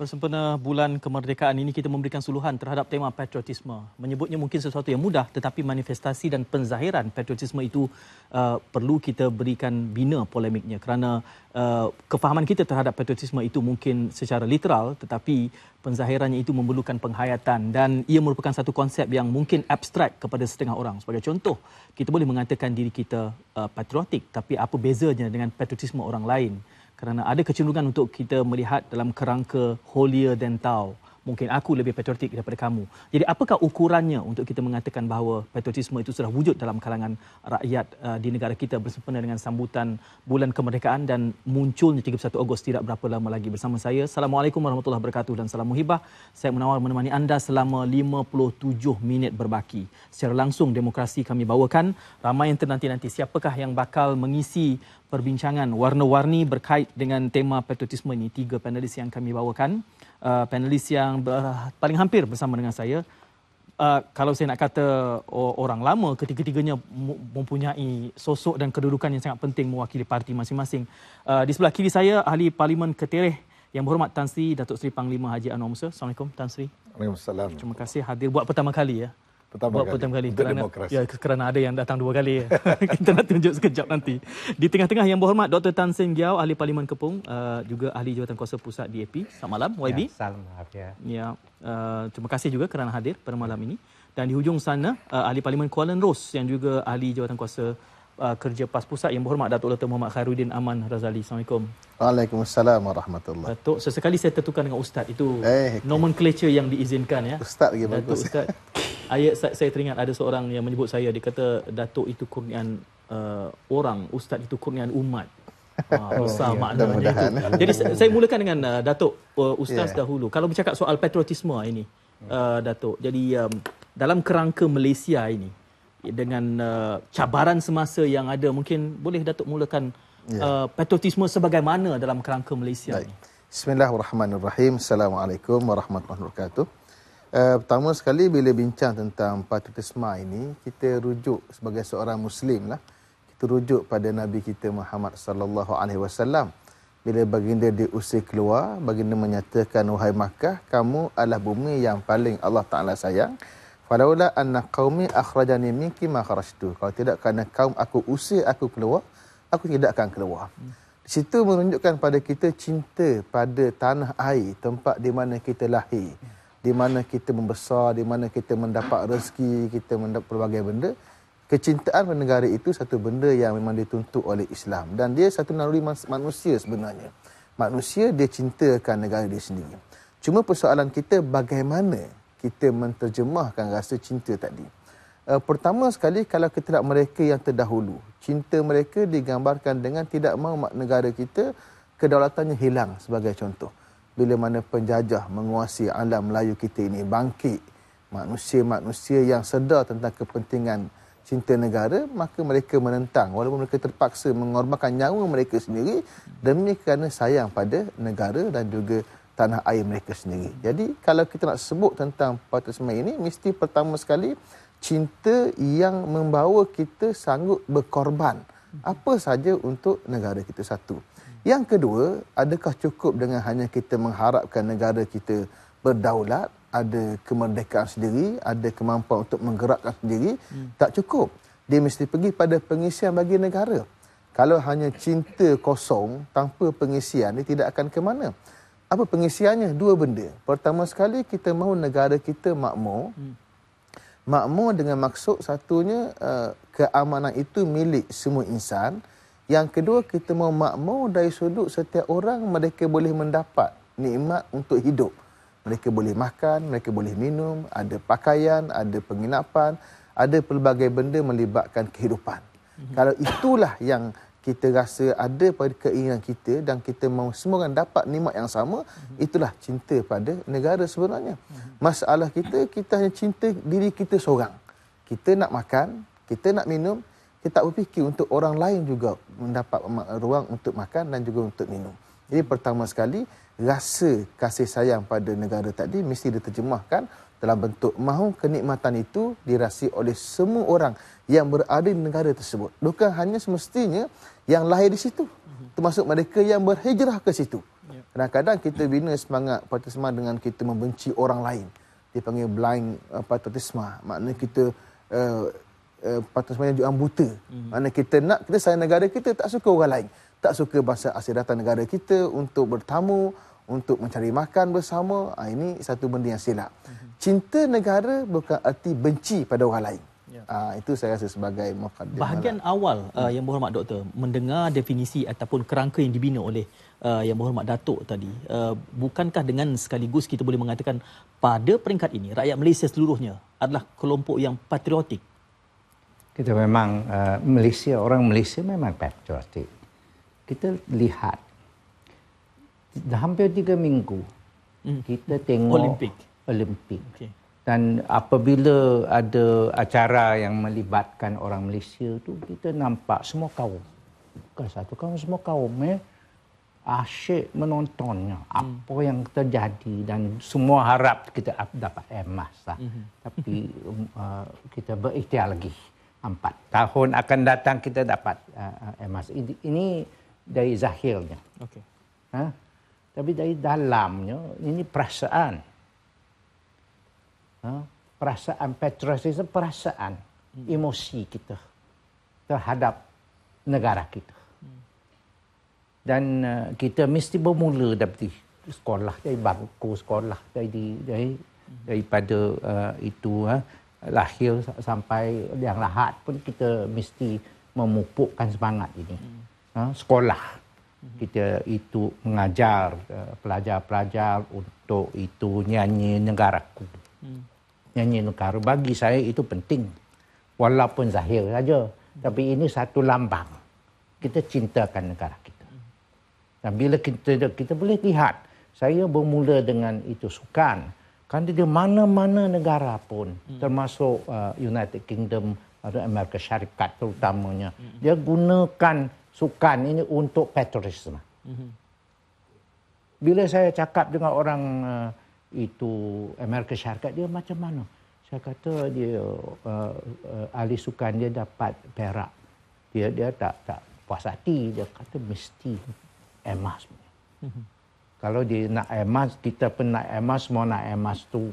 Bersempena bulan kemerdekaan ini kita memberikan suluhan terhadap tema patriotisme. Menyebutnya mungkin sesuatu yang mudah tetapi manifestasi dan penzahiran patriotisme itu uh, perlu kita berikan bina polemiknya kerana uh, kefahaman kita terhadap patriotisme itu mungkin secara literal tetapi penzahirannya itu memerlukan penghayatan dan ia merupakan satu konsep yang mungkin abstrak kepada setengah orang. Sebagai contoh, kita boleh mengatakan diri kita uh, patriotik tapi apa bezanya dengan patriotisme orang lain? kerana ada kecenderungan untuk kita melihat dalam kerangka holier than thou mungkin aku lebih patriotik daripada kamu. Jadi apakah ukurannya untuk kita mengatakan bahawa patriotisme itu sudah wujud dalam kalangan rakyat uh, di negara kita bersempena dengan sambutan bulan kemerdekaan dan munculnya 31 Ogos tidak berapa lama lagi bersama saya. Assalamualaikum warahmatullahi wabarakatuh dan salam muhibah. Saya menawar menemani anda selama 57 minit berbaki. Secara langsung demokrasi kami bawakan. Ramai yang ternanti-nanti siapakah yang bakal mengisi perbincangan warna-warni berkait dengan tema patriotisme ini. Tiga panelis yang kami bawakan uh, panelis yang ber, paling hampir bersama dengan saya. Uh, kalau saya nak kata orang lama, ketiga-tiganya mempunyai sosok dan kedudukan yang sangat penting mewakili parti masing-masing. Uh, di sebelah kiri saya, Ahli Parlimen Ketereh yang berhormat Tan Sri Datuk Seri Panglima Haji Anwar Musa. Assalamualaikum Tan Sri. Waalaikumsalam. Terima kasih hadir buat pertama kali ya pertama buat kali. kali Untuk kerana demokrasi. ya kerana ada yang datang dua kali kita nak tunjuk sekejap nanti di tengah-tengah yang berhormat Dr Tan Sen Giao ahli parlimen Kepung uh, juga ahli jawatan kuasa pusat DAP selamat malam YB ya, salam ya, ya uh, terima kasih juga kerana hadir pada malam ini dan di hujung sana uh, ahli parlimen Kuala Rose yang juga ahli jawatan kuasa uh, kerja PAS Pusat yang berhormat Datuk Dr. Muhammad Khairuddin Aman Razali. Assalamualaikum. Waalaikumsalam warahmatullahi wabarakatuh. Datuk, sesekali saya tertukar dengan Ustaz. Itu eh, okay. nomenclature yang diizinkan. ya. Ustaz lagi Datuk bagus. Ustaz. ayat saya, saya teringat ada seorang yang menyebut saya dia kata datuk itu kurnian uh, orang ustaz itu kurnian umat Ah, besar oh, maknanya iya. itu. Jadi saya mulakan dengan uh, Datuk uh, Ustaz yeah. dahulu. Kalau bercakap soal patriotisme ini, uh, Datuk. Jadi um, dalam kerangka Malaysia ini dengan uh, cabaran semasa yang ada, mungkin boleh Datuk mulakan ya. uh, patriotisme sebagaimana dalam kerangka Malaysia Baik. ini. Bismillahirrahmanirrahim. Assalamualaikum warahmatullahi wabarakatuh. Uh, pertama sekali bila bincang tentang patriotisme ini kita rujuk sebagai seorang muslim lah kita rujuk pada nabi kita Muhammad sallallahu alaihi wasallam bila baginda diusir keluar baginda menyatakan wahai Makkah kamu adalah bumi yang paling Allah Taala sayang falaula anna qaumi akhrajani minki ma kharajtu kalau tidak kerana kaum aku usir aku keluar aku tidak akan keluar di situ menunjukkan pada kita cinta pada tanah air tempat di mana kita lahir di mana kita membesar, di mana kita mendapat rezeki, kita mendapat pelbagai benda. Kecintaan negara itu satu benda yang memang dituntut oleh Islam dan dia satu naluri manusia sebenarnya. Manusia dia cintakan negara dia sendiri. Cuma persoalan kita bagaimana kita menterjemahkan rasa cinta tadi. Eh, pertama sekali kalau kita nak mereka yang terdahulu, cinta mereka digambarkan dengan tidak mahu negara kita kedaulatannya hilang sebagai contoh bila mana penjajah menguasai alam Melayu kita ini bangkit manusia-manusia yang sedar tentang kepentingan cinta negara maka mereka menentang walaupun mereka terpaksa mengorbankan nyawa mereka sendiri demi kerana sayang pada negara dan juga tanah air mereka sendiri. Jadi kalau kita nak sebut tentang Patut Semai ini mesti pertama sekali cinta yang membawa kita sanggup berkorban apa saja untuk negara kita satu. Yang kedua, adakah cukup dengan hanya kita mengharapkan negara kita berdaulat, ada kemerdekaan sendiri, ada kemampuan untuk menggerakkan sendiri, hmm. tak cukup. Dia mesti pergi pada pengisian bagi negara. Kalau hanya cinta kosong tanpa pengisian, dia tidak akan ke mana. Apa pengisiannya? Dua benda. Pertama sekali, kita mahu negara kita makmur. Hmm. Makmur dengan maksud satunya, eh, keamanan itu milik semua insan. Yang kedua, kita memakmur dari sudut setiap orang mereka boleh mendapat nikmat untuk hidup. Mereka boleh makan, mereka boleh minum, ada pakaian, ada penginapan, ada pelbagai benda melibatkan kehidupan. Mm-hmm. Kalau itulah yang kita rasa ada pada keinginan kita dan kita mahu semua orang dapat nikmat yang sama, mm-hmm. itulah cinta pada negara sebenarnya. Mm-hmm. Masalah kita, kita hanya cinta diri kita seorang. Kita nak makan, kita nak minum, kita tak berfikir untuk orang lain juga mendapat ruang untuk makan dan juga untuk minum. Jadi pertama sekali, rasa kasih sayang pada negara tadi mesti diterjemahkan dalam bentuk mahu kenikmatan itu dirasai oleh semua orang yang berada di negara tersebut. Bukan hanya semestinya yang lahir di situ, termasuk mereka yang berhijrah ke situ. Ya. Kadang-kadang kita bina semangat patriotisme dengan kita membenci orang lain. Dipanggil blind patriotisme, maknanya kita uh, uh, eh, patut sebenarnya juga buta. hmm Mana kita nak, kita sayang negara kita, tak suka orang lain. Tak suka bahasa asli datang negara kita untuk bertamu, untuk mencari makan bersama. Ha, ini satu benda yang silap. hmm Cinta negara bukan arti benci pada orang lain. Ya. Ha, itu saya rasa sebagai mukadimah. Bahagian awal ya. uh, yang berhormat doktor mendengar definisi ataupun kerangka yang dibina oleh uh, yang berhormat datuk tadi uh, bukankah dengan sekaligus kita boleh mengatakan pada peringkat ini rakyat Malaysia seluruhnya adalah kelompok yang patriotik kita memang uh, Malaysia orang Malaysia memang patriotik. Kita lihat dah hampir tiga minggu mm. kita tengok Olimpik. Olimpik. Okay. Dan apabila ada acara yang melibatkan orang Malaysia tu kita nampak semua kaum. Bukan satu kaum, semua kaum eh. Asyik menontonnya. Mm. Apa yang terjadi dan semua harap kita dapat emas lah. hmm Tapi uh, kita berikhtiar lagi empat tahun akan datang kita dapat uh, ah, ah, emas eh, ini, ini dari zahirnya okay. ha? tapi dari dalamnya ini perasaan ha? perasaan Petrus perasaan hmm. emosi kita terhadap negara kita hmm. dan uh, kita mesti bermula dari sekolah dari bangku sekolah dari dari hmm. daripada uh, itu uh, lahir sampai yang lahat pun kita mesti memupukkan semangat ini. Hmm. Ha? Sekolah kita itu mengajar pelajar-pelajar untuk itu nyanyi negaraku. Hmm. Nyanyi negara bagi saya itu penting. Walaupun zahir saja. Tapi ini satu lambang. Kita cintakan negara kita. Dan bila kita, kita boleh lihat, saya bermula dengan itu sukan kan di mana-mana negara pun hmm. termasuk uh, United Kingdom atau Amerika Syarikat terutamanya hmm. dia gunakan sukan ini untuk patriotisme. Hmm. Bila saya cakap dengan orang uh, itu Amerika Syarikat dia macam mana? Saya kata dia uh, uh, ahli sukan dia dapat perak. Dia dia tak tak puas hati dia kata mesti emas. Hmm kalau dia nak emas kita pun nak emas mau nak emas tu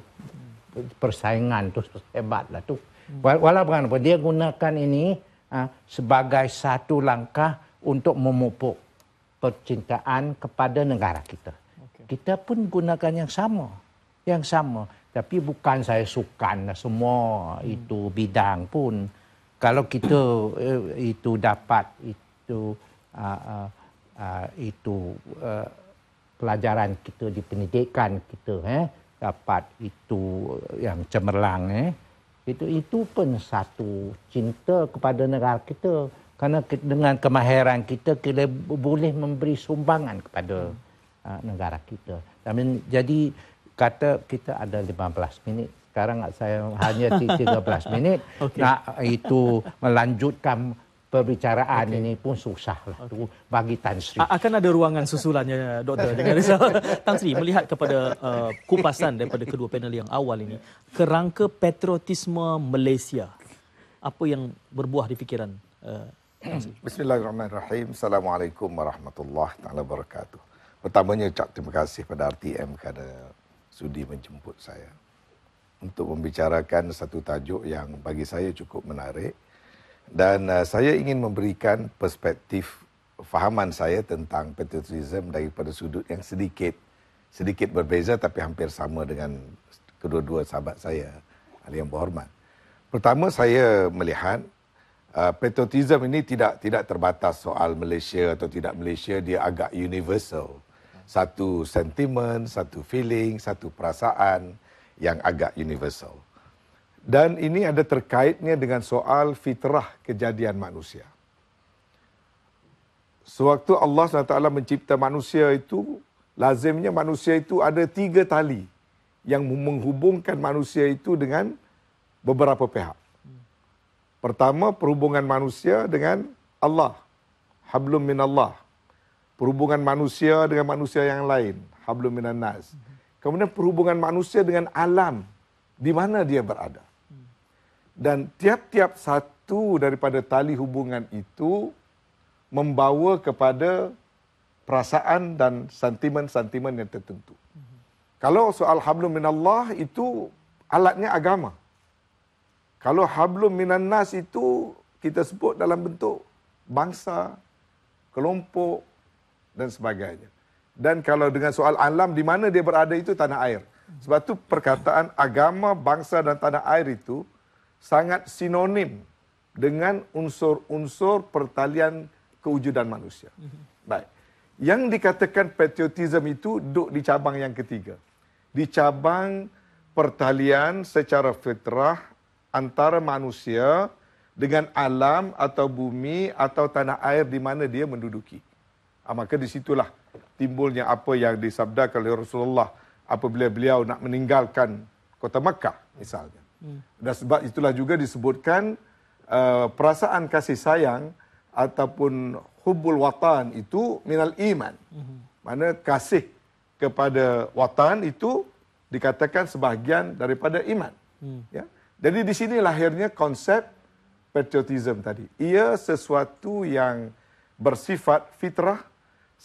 persaingan tu hebat lah tu hmm. walaupun dia gunakan ini ah, sebagai satu langkah untuk memupuk percintaan kepada negara kita kita pun gunakan yang sama yang sama tapi bukan saya suka. Lah semua hmm. itu bidang pun kalau kita eh, itu dapat itu uh, uh, uh, itu uh, pelajaran kita di pendidikan kita eh dapat itu eh, yang cemerlang eh itu itu pun satu cinta kepada negara kita kerana dengan kemahiran kita kita boleh memberi sumbangan kepada uh, negara kita tapi jadi kata kita ada 15 minit sekarang saya hanya 13 minit okay. nak itu melanjutkan perbicaraan okay. ini pun susah lah okay. bagi Tan Sri. Akan ada ruangan susulannya doktor dengan Rizal. Tan Sri melihat kepada uh, kupasan daripada kedua panel yang awal ini kerangka patriotisme Malaysia. Apa yang berbuah di fikiran uh, Tan Sri? Bismillahirrahmanirrahim. Assalamualaikum warahmatullahi taala wabarakatuh. Pertamanya cak terima kasih kepada RTM kerana sudi menjemput saya untuk membicarakan satu tajuk yang bagi saya cukup menarik. Dan uh, saya ingin memberikan perspektif fahaman saya tentang patriotism daripada sudut yang sedikit sedikit berbeza tapi hampir sama dengan kedua-dua sahabat saya ahli yang berhormat. Pertama saya melihat uh, patriotism ini tidak tidak terbatas soal Malaysia atau tidak Malaysia dia agak universal. Satu sentimen, satu feeling, satu perasaan yang agak universal. Dan ini ada terkaitnya dengan soal fitrah kejadian manusia. Sewaktu Allah SWT mencipta manusia itu, lazimnya manusia itu ada tiga tali yang menghubungkan manusia itu dengan beberapa pihak. Pertama, perhubungan manusia dengan Allah. Hablum min Allah. Perhubungan manusia dengan manusia yang lain. Hablum minan nas. Kemudian perhubungan manusia dengan alam. Di mana dia berada dan tiap-tiap satu daripada tali hubungan itu membawa kepada perasaan dan sentimen-sentimen yang tertentu. Kalau soal hablum minallah itu alatnya agama. Kalau hablum minannas itu kita sebut dalam bentuk bangsa, kelompok dan sebagainya. Dan kalau dengan soal alam di mana dia berada itu tanah air. Sebab itu perkataan agama, bangsa dan tanah air itu sangat sinonim dengan unsur-unsur pertalian kewujudan manusia. Mhm. Baik. Yang dikatakan patriotism itu duduk di cabang yang ketiga. Di cabang pertalian secara fitrah antara manusia dengan alam atau bumi atau tanah air di mana dia menduduki. Ah, maka di situlah timbulnya apa yang disabda oleh Rasulullah apabila beliau nak meninggalkan kota Mekah misalnya. Hmm. Dan sebab itulah juga disebutkan uh, perasaan kasih sayang ataupun hubbul watan itu minal iman. hmm Mana kasih kepada watan itu dikatakan sebahagian daripada iman. Mm. Ya. Jadi di sini lahirnya konsep patriotism tadi. Ia sesuatu yang bersifat fitrah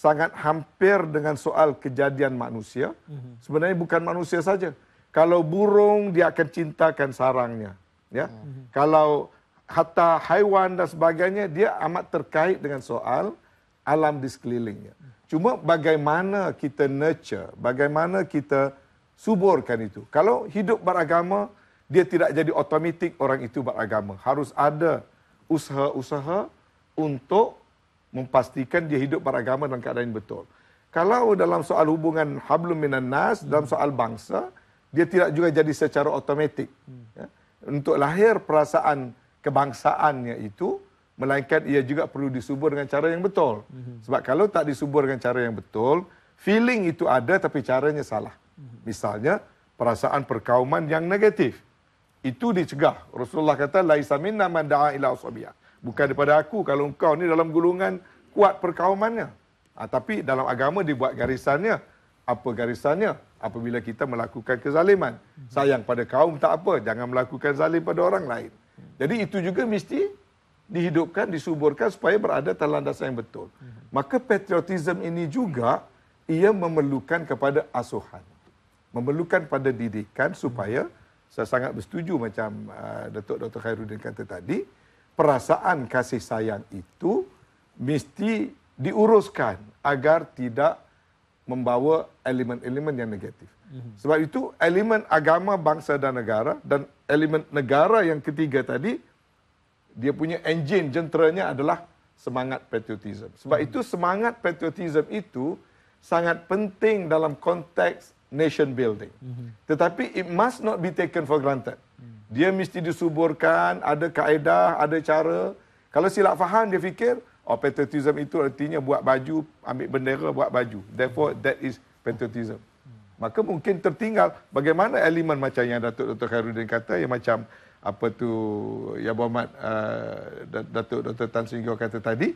sangat hampir dengan soal kejadian manusia. hmm Sebenarnya bukan manusia saja kalau burung dia akan cintakan sarangnya ya hmm. hmm. kalau hatta haiwan dan sebagainya dia amat terkait dengan soal alam di sekelilingnya hmm. cuma bagaimana kita nurture bagaimana kita suburkan itu kalau hidup beragama dia tidak jadi otomatik orang itu beragama harus ada usaha-usaha untuk memastikan dia hidup beragama dalam keadaan yang betul kalau dalam soal hubungan hablum minan nas dalam hmm. soal bangsa hmm dia tidak juga jadi secara automatik. Ya. Untuk lahir perasaan kebangsaannya itu, melainkan ia juga perlu disubur dengan cara yang betul. Mhm. Sebab kalau tak disubur dengan cara yang betul, feeling itu ada tapi caranya salah. Mhm. Misalnya, perasaan perkauman yang negatif. Itu dicegah. Rasulullah kata, Laisa minna man da'a ila usabiyah. Bukan daripada aku kalau engkau ni dalam gulungan kuat perkaumannya. Ha, tapi dalam agama dibuat garisannya. Hmm apa garisannya apabila kita melakukan kezaliman. Sayang pada kaum tak apa, jangan melakukan zalim pada orang lain. Jadi itu juga mesti dihidupkan, disuburkan supaya berada dalam landasan yang betul. Maka patriotisme ini juga ia memerlukan kepada asuhan. Memerlukan pada didikan supaya saya sangat bersetuju macam uh, Datuk Dr. Khairuddin kata tadi, perasaan kasih sayang itu mesti diuruskan agar tidak membawa elemen-elemen yang negatif. Mhm. Sebab itu elemen agama bangsa dan negara dan elemen negara yang ketiga tadi dia punya enjin jenteranya adalah semangat patriotisme. Sebab mhm. itu semangat patriotisme itu sangat penting dalam konteks nation building. Mhm. Tetapi it must not be taken for granted. Hmm. Dia mesti disuburkan, ada kaedah, ada cara. Kalau silap faham dia fikir, or patriotism itu artinya buat baju, ambil bendera, buat baju. Therefore, that is patriotism. Maka mungkin tertinggal bagaimana elemen macam yang Datuk Dr. Khairuddin kata, yang macam apa tu Yang Berhormat uh, eh, Datuk Dr. Tan Singgau kata tadi,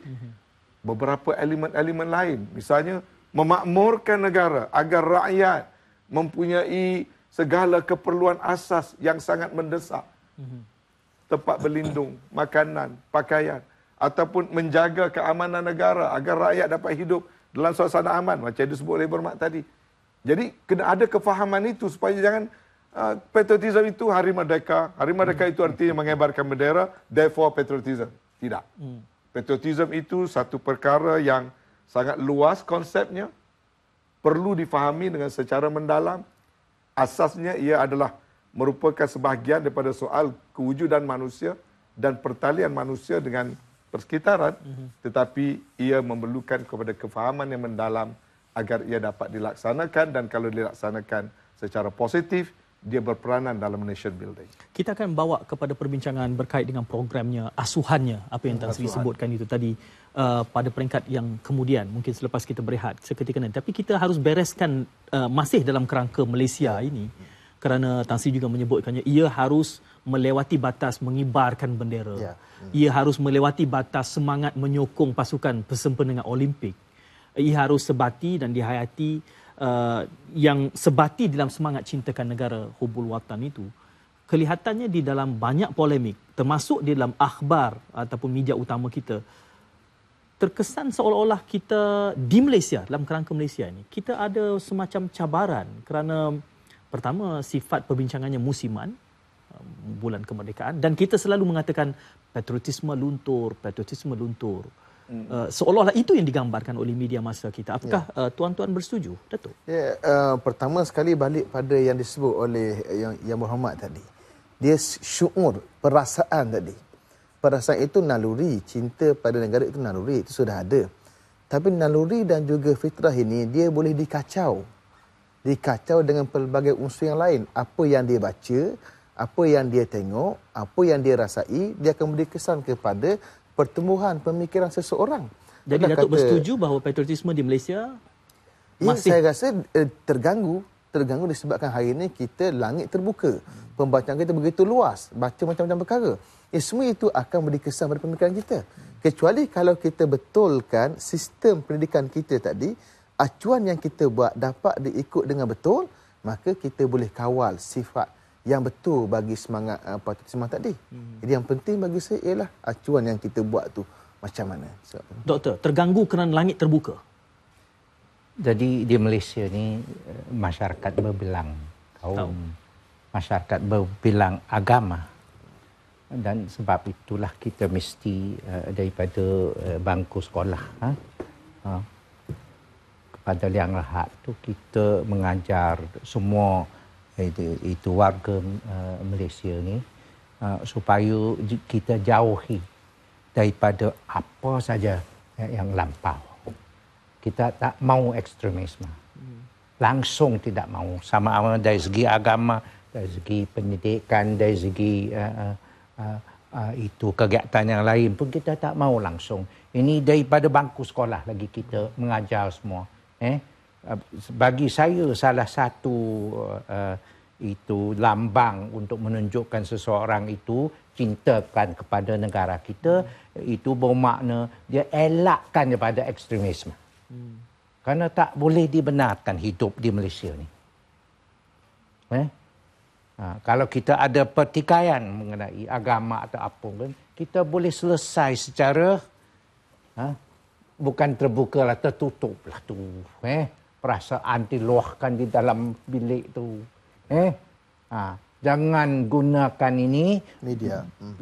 beberapa elemen-elemen lain. Misalnya, memakmurkan negara agar rakyat mempunyai segala keperluan asas yang sangat mendesak. Tempat berlindung, makanan, pakaian ataupun menjaga keamanan negara agar rakyat dapat hidup dalam suasana aman macam yang disebut oleh Bermak tadi. Jadi kena ada kefahaman itu supaya jangan uh, patriotism itu hari merdeka. Hari merdeka hmm. itu artinya mengebarkan bendera, therefore patriotism. Tidak. Hmm. Patriotism itu satu perkara yang sangat luas konsepnya. Perlu difahami dengan secara mendalam. Asasnya ia adalah merupakan sebahagian daripada soal kewujudan manusia dan pertalian manusia dengan persekitaran mm -hmm. tetapi ia memerlukan kepada kefahaman yang mendalam agar ia dapat dilaksanakan dan kalau dilaksanakan secara positif dia berperanan dalam nation building. Kita akan bawa kepada perbincangan berkait dengan programnya, asuhannya, apa yang Tan Sri sebutkan itu tadi uh, pada peringkat yang kemudian, mungkin selepas kita berehat seketika nanti. Tapi kita harus bereskan uh, masih dalam kerangka Malaysia ini kerana Tan Sri juga menyebutkannya, ia harus melewati batas mengibarkan bendera. Ya. Hmm. Ia harus melewati batas semangat menyokong pasukan bersempena dengan Olimpik. Ia harus sebati dan dihayati uh, yang sebati dalam semangat cintakan negara hubul watan itu. Kelihatannya di dalam banyak polemik termasuk di dalam akhbar ataupun media utama kita terkesan seolah-olah kita di Malaysia dalam kerangka Malaysia ini kita ada semacam cabaran kerana pertama sifat perbincangannya musiman bulan kemerdekaan dan kita selalu mengatakan patriotisme luntur, patriotisme luntur. Uh, seolah-olah itu yang digambarkan oleh media masa kita. Apakah yeah. Ya. uh, tuan-tuan bersetuju, Datuk? Ya, yeah, uh, pertama sekali balik pada yang disebut oleh yang yang Muhammad tadi. Dia syukur perasaan tadi. Perasaan itu naluri, cinta pada negara itu naluri, itu sudah ada. Tapi naluri dan juga fitrah ini dia boleh dikacau. Dikacau dengan pelbagai unsur yang lain. Apa yang dia baca, apa yang dia tengok, apa yang dia rasai, dia akan memberi kesan kepada pertumbuhan pemikiran seseorang. Jadi Datuk kata, bersetuju bahawa patriotisme di Malaysia ya, masih... Saya rasa eh, terganggu. Terganggu disebabkan hari ini kita langit terbuka. Pembacaan kita begitu luas. Baca macam-macam perkara. Eh, semua itu akan beri kesan pada pemikiran kita. Kecuali kalau kita betulkan sistem pendidikan kita tadi, acuan yang kita buat dapat diikut dengan betul, maka kita boleh kawal sifat yang betul bagi semangat uh, eh, patriotisme tadi. Hmm. Jadi yang penting bagi saya ialah acuan yang kita buat tu macam mana. So, Doktor, terganggu kerana langit terbuka. Jadi di Malaysia ni eh, masyarakat berbilang kaum Tau. masyarakat berbilang agama dan sebab itulah kita mesti uh, daripada uh, bangku sekolah ha? Ha? kepada liang lehat tu kita mengajar semua itu, itu warga uh, Malaysia ni uh, supaya kita jauhi daripada apa saja eh, yang lampau. Kita tak mau ekstremisme. Hmm. Langsung tidak mau sama sama dari segi agama, dari segi pendidikan, dari segi uh, uh, uh, itu kegiatan yang lain pun kita tak mau langsung. Ini daripada bangku sekolah lagi kita mengajar semua. Eh? bagi saya salah satu uh, itu lambang untuk menunjukkan seseorang itu cintakan kepada negara kita hmm. itu bermakna dia elakkan daripada ekstremisme. Hmm. Karena tak boleh dibenarkan hidup di Malaysia ni. Eh? Ha, kalau kita ada pertikaian mengenai agama atau apa pun, kita boleh selesai secara ha, bukan terbuka lah, tertutup lah tu. Eh? perasaan diluahkan di dalam bilik tu. Eh, ha. jangan gunakan ini media hmm.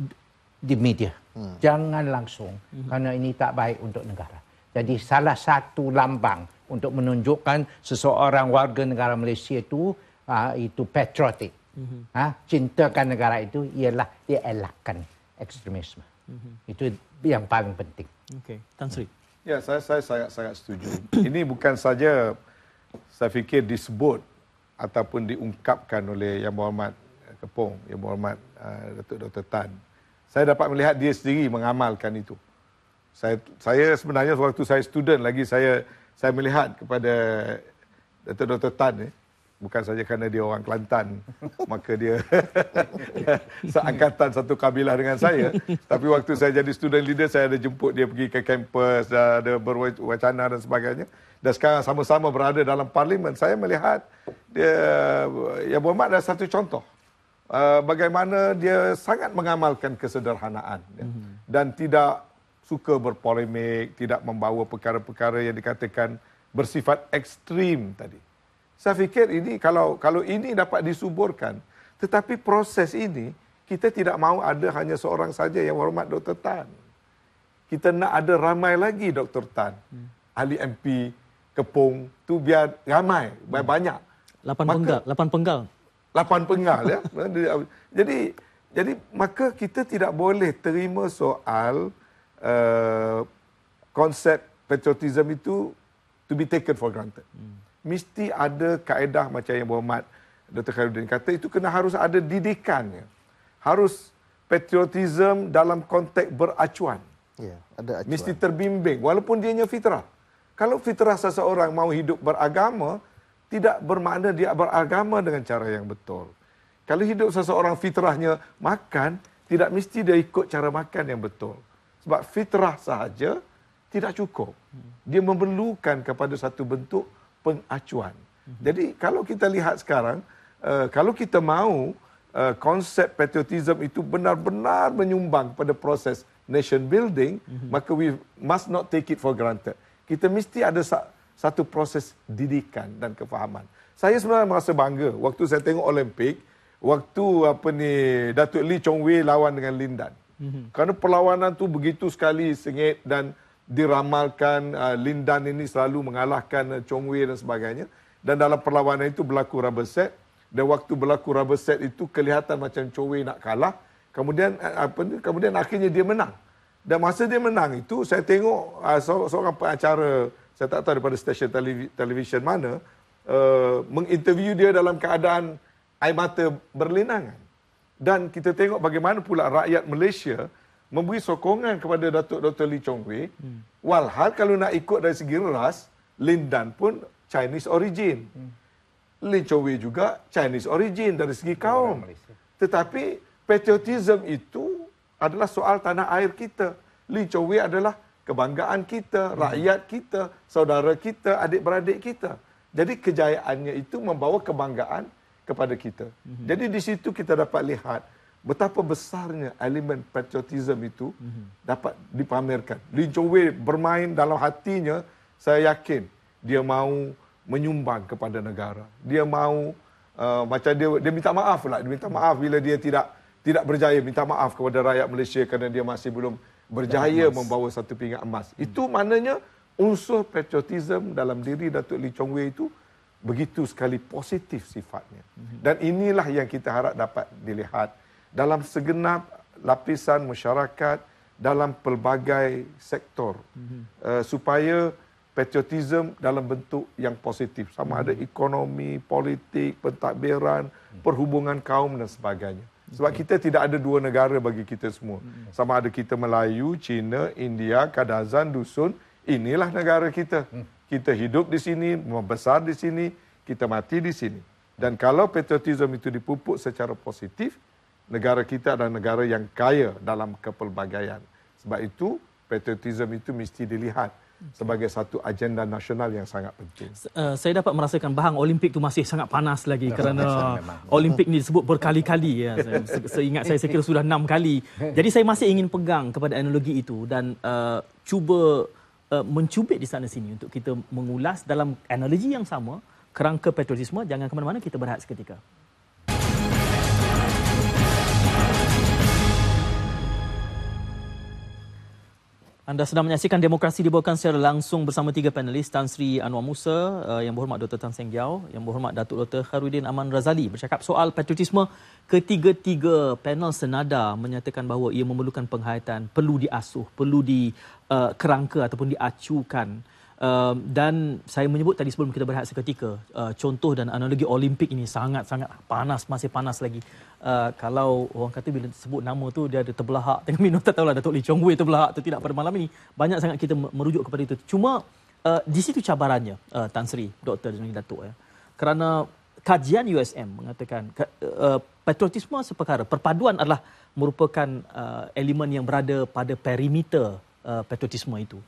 di media. Hmm. Jangan langsung, hmm. karena ini tak baik untuk negara. Jadi salah satu lambang untuk menunjukkan seseorang warga negara Malaysia itu ha, itu patriotik, hmm. ha, cintakan negara itu ialah dia elakkan ekstremisme. Hmm. Itu yang paling penting. Okay, Tan Sri. Ya, saya saya sangat sangat setuju. Ini bukan saja saya fikir disebut ataupun diungkapkan oleh Yang Muhammad eh, Kepong, Yang Muhammad eh, Datuk Dr. Tan. Saya dapat melihat dia sendiri mengamalkan itu. Saya, saya sebenarnya waktu saya student lagi saya saya melihat kepada Datuk Dr. Tan ni, eh, bukan saja kerana dia orang Kelantan maka dia seangkatan satu kabilah dengan saya tapi waktu saya jadi student leader saya ada jemput dia pergi ke kampus ada berwacana dan sebagainya dan sekarang sama-sama berada dalam parlimen saya melihat dia ya Muhammad ada satu contoh uh, bagaimana dia sangat mengamalkan kesederhanaan ya. mhm. dan tidak suka berpolemik tidak membawa perkara-perkara yang dikatakan bersifat ekstrim tadi saya fikir ini kalau kalau ini dapat disuburkan, tetapi proses ini kita tidak mahu ada hanya seorang saja yang hormat Dr. Tan. Kita nak ada ramai lagi Dr. Tan. Hmm. Ahli MP, Kepung, tu biar ramai, hmm. banyak. Lapan maka, penggal. Lapan penggal. Lapan penggal, ya. Jadi, jadi maka kita tidak boleh terima soal uh, konsep patriotisme itu to be taken for granted. Hmm mesti ada kaedah macam yang Muhammad Dr. Khairuddin kata itu kena harus ada didikannya. Harus patriotism dalam konteks beracuan. Ya, ada acuan. Mesti terbimbing walaupun dia hanya fitrah. Kalau fitrah seseorang mau hidup beragama tidak bermakna dia beragama dengan cara yang betul. Kalau hidup seseorang fitrahnya makan, tidak mesti dia ikut cara makan yang betul. Sebab fitrah sahaja tidak cukup. Dia memerlukan kepada satu bentuk pengacuan. Mhm. Jadi kalau kita lihat sekarang, eh, kalau kita mahu eh, konsep patriotisme itu benar-benar menyumbang pada proses nation building, mhm. maka we must not take it for granted. Kita mesti ada satu proses didikan dan kefahaman. Saya sebenarnya merasa bangga waktu saya tengok Olimpik, waktu apa ni Datuk Lee Chong Wei lawan dengan Lindan. Mm-hmm. Kerana perlawanan tu begitu sekali sengit dan diramalkan uh, ah, Lin ini selalu mengalahkan uh, Chong Wei dan sebagainya dan dalam perlawanan itu berlaku rubber set dan waktu berlaku rubber set itu kelihatan macam Chong Wei nak kalah kemudian uh, apa ni kemudian akhirnya dia menang dan masa dia menang itu saya tengok uh, seorang, seorang pengacara saya tak tahu daripada stesen televisyen mana uh, menginterview dia dalam keadaan air mata berlinangan dan kita tengok bagaimana pula rakyat Malaysia memberi sokongan kepada Datuk Dr. Lee Chong Wei. Hmm. Walhal kalau nak ikut dari segi ras, Lin Dan pun Chinese origin. Hmm. Lin Chong Wei juga Chinese origin dari segi kaum. Tetapi patriotism itu adalah soal tanah air kita. Lee Chong Wei adalah kebanggaan kita, hmm. rakyat kita, saudara kita, adik-beradik kita. Jadi kejayaannya itu membawa kebanggaan kepada kita. Hmm. Jadi di situ kita dapat lihat betapa besarnya elemen patriotisme itu mhm. dapat dipamerkan. Lee Wei bermain dalam hatinya, saya yakin dia mahu menyumbang kepada negara. Dia mahu uh, eh, macam dia dia minta maaf lah, dia minta maaf bila dia tidak tidak berjaya minta maaf kepada rakyat Malaysia kerana dia masih belum berjaya membawa satu pingat emas. Hmm. Itu maknanya unsur patriotisme dalam diri Datuk Lee Chong Wei itu begitu sekali positif sifatnya. Hmm. Dan inilah yang kita harap dapat dilihat dalam segenap lapisan masyarakat dalam pelbagai sektor mm-hmm. uh, supaya patriotisme dalam bentuk yang positif sama mm-hmm. ada mhm. ekonomi, politik, pentadbiran, mm-hmm. perhubungan kaum dan sebagainya. Sebab mm kita tidak ada dua negara bagi kita semua. Mm-hmm. Sama ada kita Melayu, Cina, India, Kadazan, Dusun, inilah negara kita. Mm-hmm. Kita hidup di sini, membesar di sini, kita mati di sini. Dan kalau patriotisme itu dipupuk secara positif, negara kita adalah negara yang kaya dalam kepelbagaian. Sebab itu, patriotism itu mesti dilihat sebagai satu agenda nasional yang sangat penting. Uh, saya dapat merasakan bahang Olimpik itu masih sangat panas lagi kerana Olimpik ini disebut berkali-kali. Ya. Seingat saya, saya kira sudah enam kali. Jadi saya masih ingin pegang kepada analogi itu dan uh, cuba uh, mencubit di sana sini untuk kita mengulas dalam analogi yang sama kerangka patriotisme. Jangan ke mana-mana, kita berehat seketika. Anda sedang menyaksikan demokrasi dibawakan secara langsung bersama tiga panelis Tan Sri Anwar Musa, uh, yang berhormat Dr. Tan Seng Giao, yang berhormat Datuk Dr. Harudin Aman Razali bercakap soal patriotisme ketiga-tiga panel senada menyatakan bahawa ia memerlukan penghayatan, perlu diasuh, perlu dikerangka eh, uh, ataupun diacukan um, dan saya menyebut tadi sebelum kita berehat seketika uh, contoh dan analogi Olimpik ini sangat-sangat panas masih panas lagi uh, kalau orang kata bila sebut nama tu dia ada terbelahak tengah minum tak tahulah Datuk Lee Chong Wei terbelahak atau tidak pada malam ini banyak sangat kita merujuk kepada itu cuma uh, di situ cabarannya uh, Tan Sri Doktor dan Datuk ya. kerana kajian USM mengatakan uh, patriotisme seperkara perpaduan adalah merupakan uh, elemen yang berada pada perimeter uh, patriotisme itu.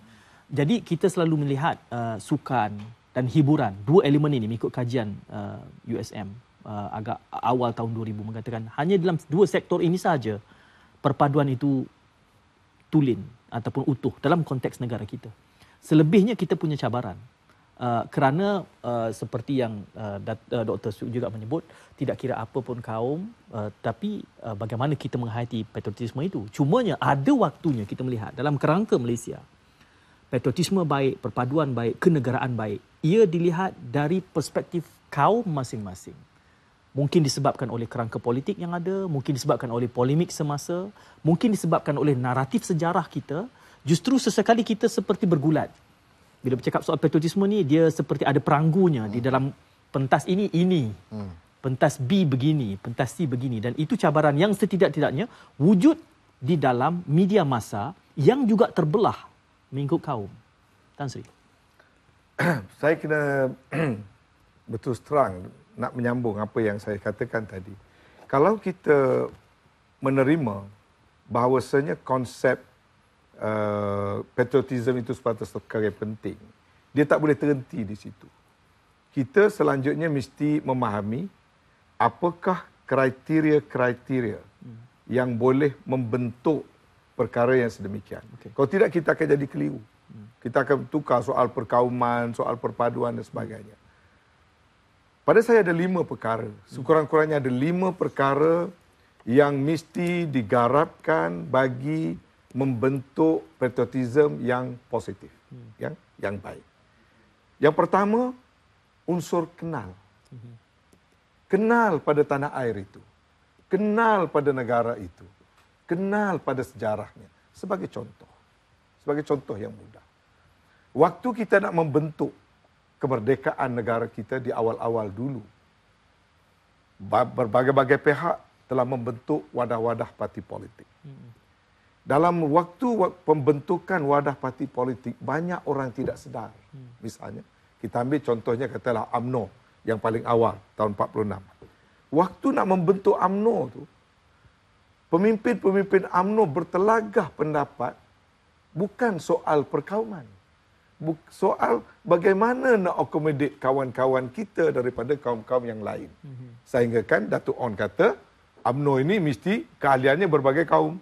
Jadi kita selalu melihat uh, sukan dan hiburan dua elemen ini mengikut kajian uh, USM uh, agak awal tahun 2000 mengatakan hanya dalam dua sektor ini saja perpaduan itu tulen ataupun utuh dalam konteks negara kita. Selebihnya kita punya cabaran uh, kerana uh, seperti yang uh, Dr. Uh, Suk juga menyebut tidak kira apa pun kaum uh, tapi uh, bagaimana kita menghayati patriotisme itu. Cumanya ada waktunya kita melihat dalam kerangka Malaysia patriotisme baik, perpaduan baik, kenegaraan baik. Ia dilihat dari perspektif kaum masing-masing. Mungkin disebabkan oleh kerangka politik yang ada, mungkin disebabkan oleh polemik semasa, mungkin disebabkan oleh naratif sejarah kita, justru sesekali kita seperti bergulat. Bila bercakap soal patriotisme ni, dia seperti ada peranggunya hmm. di dalam pentas ini, ini. Hmm. Pentas B begini, pentas C begini. Dan itu cabaran yang setidak-tidaknya wujud di dalam media masa yang juga terbelah mengikut kaum. Tan Sri. saya kena betul terang nak menyambung apa yang saya katakan tadi. Kalau kita menerima bahawasanya konsep uh, patriotism itu sepatutnya perkara penting, dia tak boleh terhenti di situ. Kita selanjutnya mesti memahami apakah kriteria-kriteria hmm. yang boleh membentuk perkara yang sedemikian. Okay. Kalau tidak kita akan jadi keliru. Hmm. Kita akan tukar soal perkauman, soal perpaduan dan sebagainya. Pada saya ada lima perkara. Sekurang-kurangnya ada lima perkara yang mesti digarapkan bagi membentuk patriotism yang positif, hmm. yang yang baik. Yang pertama, unsur kenal. Mhm. Kenal pada tanah air itu. Kenal pada negara itu kenal pada sejarahnya sebagai contoh sebagai contoh yang mudah waktu kita nak membentuk kemerdekaan negara kita di awal-awal dulu berbagai-bagai pihak telah membentuk wadah-wadah parti politik hmm. dalam waktu pembentukan wadah parti politik banyak orang tidak sedar hmm. misalnya kita ambil contohnya katalah AMNO yang paling awal tahun 46 waktu nak membentuk AMNO tu Pemimpin-pemimpin UMNO bertelagah pendapat bukan soal perkauman. Soal bagaimana nak accommodate kawan-kawan kita daripada kaum-kaum yang lain. Mhm. Sehingga kan Datuk On kata, AMNO ini mesti keahliannya berbagai kaum.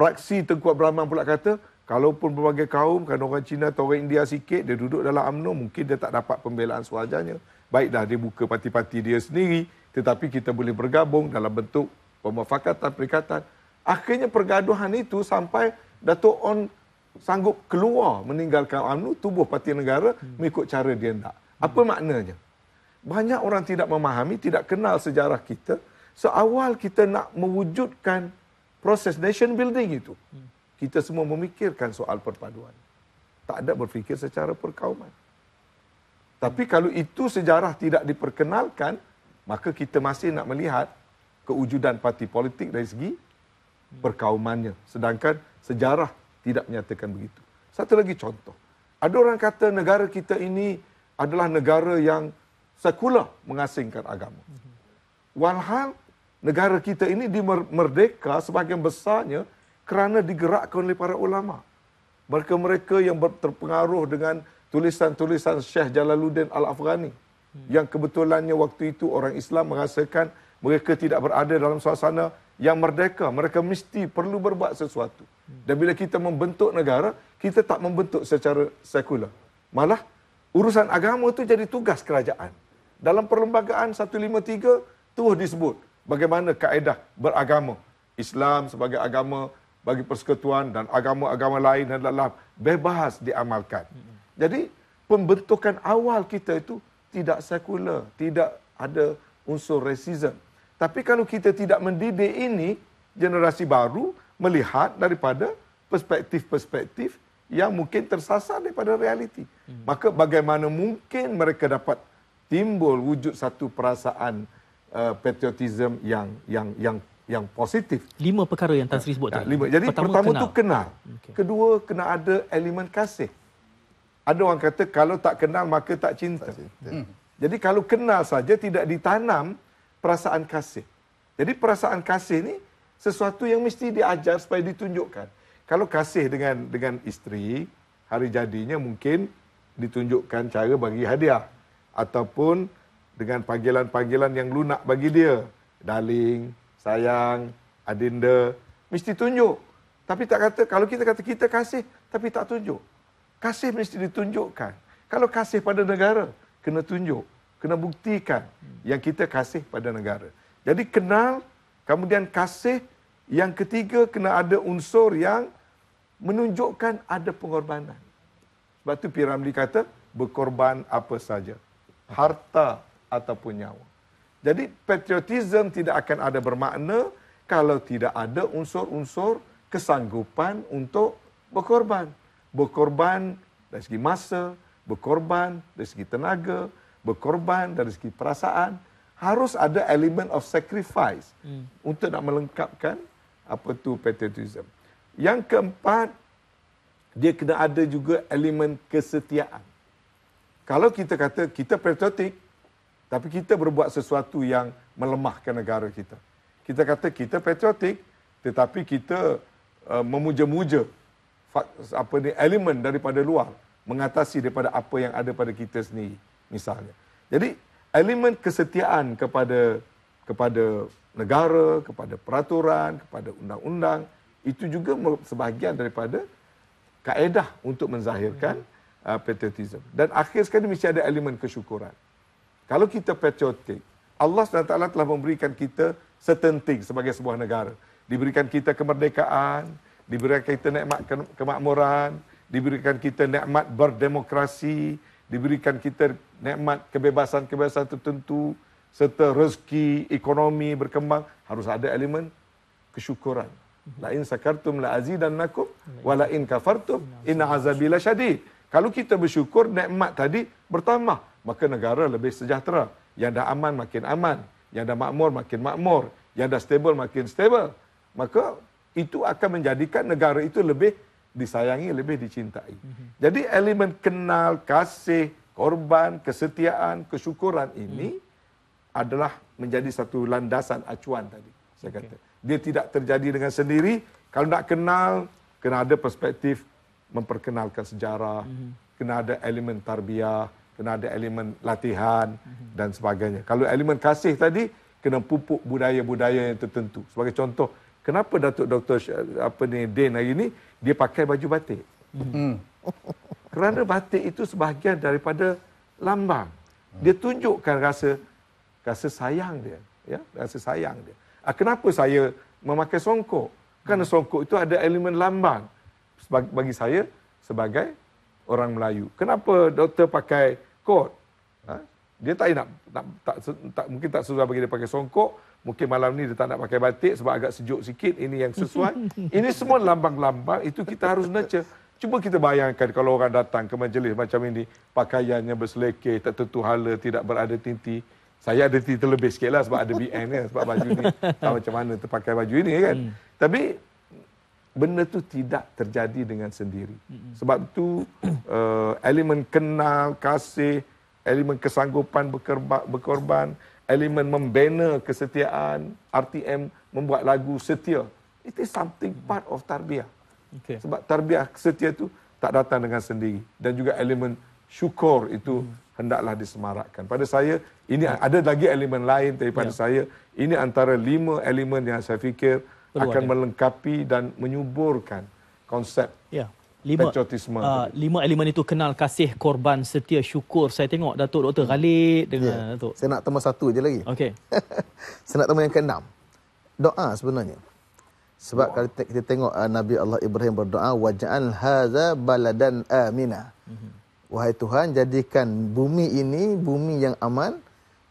Praksi Tengku Abrahman pula kata, kalaupun berbagai kaum, kan orang Cina atau orang India sikit, dia duduk dalam AMNO mungkin dia tak dapat pembelaan suaranya. Baiklah, dia buka parti-parti dia sendiri, tetapi kita boleh bergabung dalam bentuk pemufakatan perikatan akhirnya pergaduhan itu sampai datuk On sanggup keluar meninggalkan UMNO tubuh parti negara hmm. mengikut cara dia nak apa hmm. maknanya banyak orang tidak memahami tidak kenal sejarah kita seawal kita nak mewujudkan proses nation building itu hmm. kita semua memikirkan soal perpaduan tak ada berfikir secara perkauman tapi hmm. kalau itu sejarah tidak diperkenalkan maka kita masih nak melihat kewujudan parti politik dari segi perkaumannya. Sedangkan sejarah tidak menyatakan begitu. Satu lagi contoh. Ada orang kata negara kita ini adalah negara yang sekular mengasingkan agama. Walhal negara kita ini dimerdeka sebagian besarnya kerana digerakkan oleh para ulama. Mereka mereka yang terpengaruh dengan tulisan-tulisan Syekh Jalaluddin Al-Afghani hmm. yang kebetulannya waktu itu orang Islam mengasingkan mereka tidak berada dalam suasana yang merdeka. Mereka mesti perlu berbuat sesuatu. Dan bila kita membentuk negara, kita tak membentuk secara sekular. Malah, urusan agama itu jadi tugas kerajaan. Dalam perlembagaan 153, tuh disebut bagaimana kaedah beragama. Islam sebagai agama bagi persekutuan dan agama-agama lain adalah bebas diamalkan. Jadi, pembentukan awal kita itu tidak sekular, tidak ada unsur resizen. Tapi kalau kita tidak mendidik ini, generasi baru melihat daripada perspektif-perspektif yang mungkin tersasar daripada realiti. Hmm. Maka bagaimana mungkin mereka dapat timbul wujud satu perasaan uh, patriotism yang yang yang yang positif. Lima perkara yang Tan Sri sebut ya, tadi. Lima. Jadi pertama, pertama kenal. tu kenal. Kedua kena ada elemen kasih. Ada orang kata kalau tak kenal maka tak cinta. Tak cinta. Hmm. Jadi kalau kenal saja tidak ditanam, hmm perasaan kasih. Jadi perasaan kasih ni sesuatu yang mesti diajar supaya ditunjukkan. Kalau kasih dengan dengan isteri, hari jadinya mungkin ditunjukkan cara bagi hadiah ataupun dengan panggilan-panggilan yang lunak bagi dia. Darling, sayang, adinda, mesti tunjuk. Tapi tak kata kalau kita kata kita kasih tapi tak tunjuk. Kasih mesti ditunjukkan. Kalau kasih pada negara kena tunjuk kena buktikan yang kita kasih pada negara. Jadi kenal, kemudian kasih, yang ketiga kena ada unsur yang menunjukkan ada pengorbanan. Sebab itu Piramli kata, berkorban apa saja. Harta ataupun nyawa. Jadi patriotisme tidak akan ada bermakna kalau tidak ada unsur-unsur kesanggupan untuk berkorban. Berkorban dari segi masa, berkorban dari segi tenaga, berkorban dari segi perasaan harus ada element of sacrifice hmm. untuk nak melengkapkan apa tu patriotism. Yang keempat dia kena ada juga elemen kesetiaan. Kalau kita kata kita patriotik tapi kita berbuat sesuatu yang melemahkan negara kita. Kita kata kita patriotik tetapi kita uh, memuja-muja apa ni elemen daripada luar mengatasi daripada apa yang ada pada kita sendiri misalnya. Jadi elemen kesetiaan kepada kepada negara, kepada peraturan, kepada undang-undang itu juga sebahagian daripada kaedah untuk menzahirkan hmm. uh, patriotism. Dan akhir sekali mesti ada elemen kesyukuran. Kalau kita patriotik, Allah SWT telah memberikan kita setenting sebagai sebuah negara. Diberikan kita kemerdekaan, diberikan kita nikmat kemakmuran, diberikan kita nikmat berdemokrasi, diberikan kita nikmat kebebasan-kebebasan tertentu serta rezeki ekonomi berkembang harus ada elemen kesyukuran la in sakartum la azidannakum wa la in kafartum in azabi la kalau kita bersyukur nikmat tadi bertambah maka negara lebih sejahtera yang dah aman makin aman yang dah makmur makin makmur yang dah stable makin stable maka itu akan menjadikan negara itu lebih disayangi lebih dicintai. Mhm. Jadi elemen kenal, kasih, korban, kesetiaan, kesyukuran ini hmm adalah menjadi satu landasan acuan tadi. Saya okay. kata dia tidak terjadi dengan sendiri. Kalau nak kenal, kena ada perspektif memperkenalkan sejarah, mm-hmm. kena ada elemen tarbiyah, kena ada elemen latihan hmm dan sebagainya. Kalau elemen kasih tadi kena pupuk budaya-budaya yang tertentu. Sebagai contoh, kenapa Datuk Dr. apa ni Din hari ni dia pakai baju batik. Hmm. Kerana batik itu sebahagian daripada lambang. Hmm. Dia tunjukkan rasa rasa sayang dia, ya, rasa sayang dia. Ah, kenapa saya memakai songkok? Kerana hmm. songkok itu ada elemen lambang bagi saya sebagai orang Melayu. Kenapa doktor pakai kot? Ha? Dia tak nak tak, tak, tak mungkin tak suruh bagi dia pakai songkok Mungkin malam ni dia tak nak pakai batik sebab agak sejuk sikit. Ini yang sesuai. Ini semua lambang-lambang. Itu kita harus nurture. Cuba kita bayangkan kalau orang datang ke majlis macam ini. Pakaiannya berseleke, tak tentu hala, tidak berada tinti. Saya ada tinti terlebih sikit lah sebab ada BN kan. Ya, sebab baju ni tak macam mana terpakai baju ini ya kan. Hmm. Tapi benda tu tidak terjadi dengan sendiri. Hmm. Sebab tu uh, elemen kenal, kasih, elemen kesanggupan berkorban, berkorban. Hmm elemen membina kesetiaan, RTM membuat lagu setia. It is something part of tarbiyah. Okay. Sebab tarbiyah setia itu tak datang dengan sendiri. Dan juga elemen syukur itu hmm. hendaklah disemarakkan. Pada saya, ini hmm. ada lagi elemen lain tapi pada ya. saya, ini antara lima elemen yang saya fikir Perlu akan ada. melengkapi dan menyuburkan konsep ya lima, Uh, lima elemen itu kenal kasih korban setia syukur. Saya tengok Datuk Dr. Hmm. Khalid dengan yeah. Datuk. Saya nak tambah satu je lagi. Okey. saya nak tambah yang keenam. Doa sebenarnya. Sebab wow. kalau kita tengok uh, Nabi Allah Ibrahim berdoa waja'al haza baladan amina. Mm-hmm. Wahai Tuhan jadikan bumi ini bumi yang aman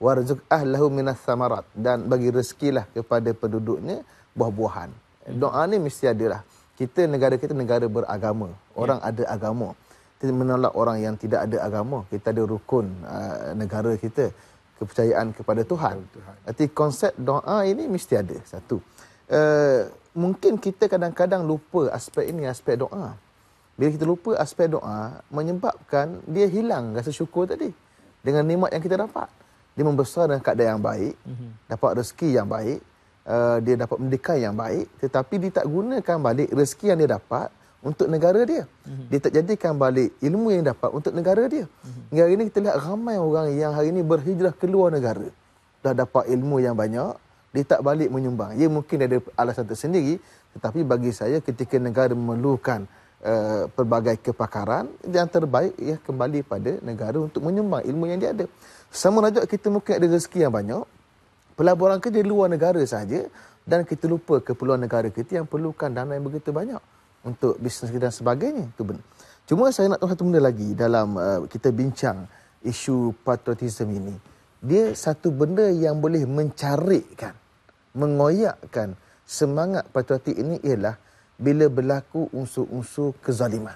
warzuq ahlahu minas samarat dan bagi rezekilah kepada penduduknya buah-buahan. Hmm. Doa ni mesti ada lah. Kita negara kita negara beragama orang yeah. ada agama kita menolak orang yang tidak ada agama kita ada rukun uh, negara kita kepercayaan kepada Tuhan arti konsep doa ini mesti ada satu uh, mungkin kita kadang-kadang lupa aspek ini aspek doa bila kita lupa aspek doa menyebabkan dia hilang rasa syukur tadi dengan nikmat yang kita dapat dia membesar dengan keadaan yang baik mm-hmm. dapat rezeki yang baik uh, dia dapat pendidikan yang baik tetapi dia tak gunakan balik rezeki yang dia dapat untuk negara dia. Mm-hmm. Dia tak jadikan balik ilmu yang dapat untuk negara dia. Mm-hmm. Hari ini kita lihat ramai orang yang hari ini berhijrah keluar negara. Dah dapat ilmu yang banyak, dia tak balik menyumbang. Ia mungkin ada alasan tersendiri, tetapi bagi saya ketika negara memerlukan uh, pelbagai kepakaran, yang terbaik ia kembali pada negara untuk menyumbang ilmu yang dia ada. Sama rajuk kita mungkin ada rezeki yang banyak, pelaburan kerja luar negara saja, dan kita lupa keperluan negara kita yang perlukan dana yang begitu banyak untuk bisnes kita dan sebagainya. Itu benar. Cuma saya nak tahu satu benda lagi dalam uh, kita bincang isu patriotisme ini. Dia satu benda yang boleh mencarikkan, mengoyakkan semangat patriotik ini ialah bila berlaku unsur-unsur kezaliman.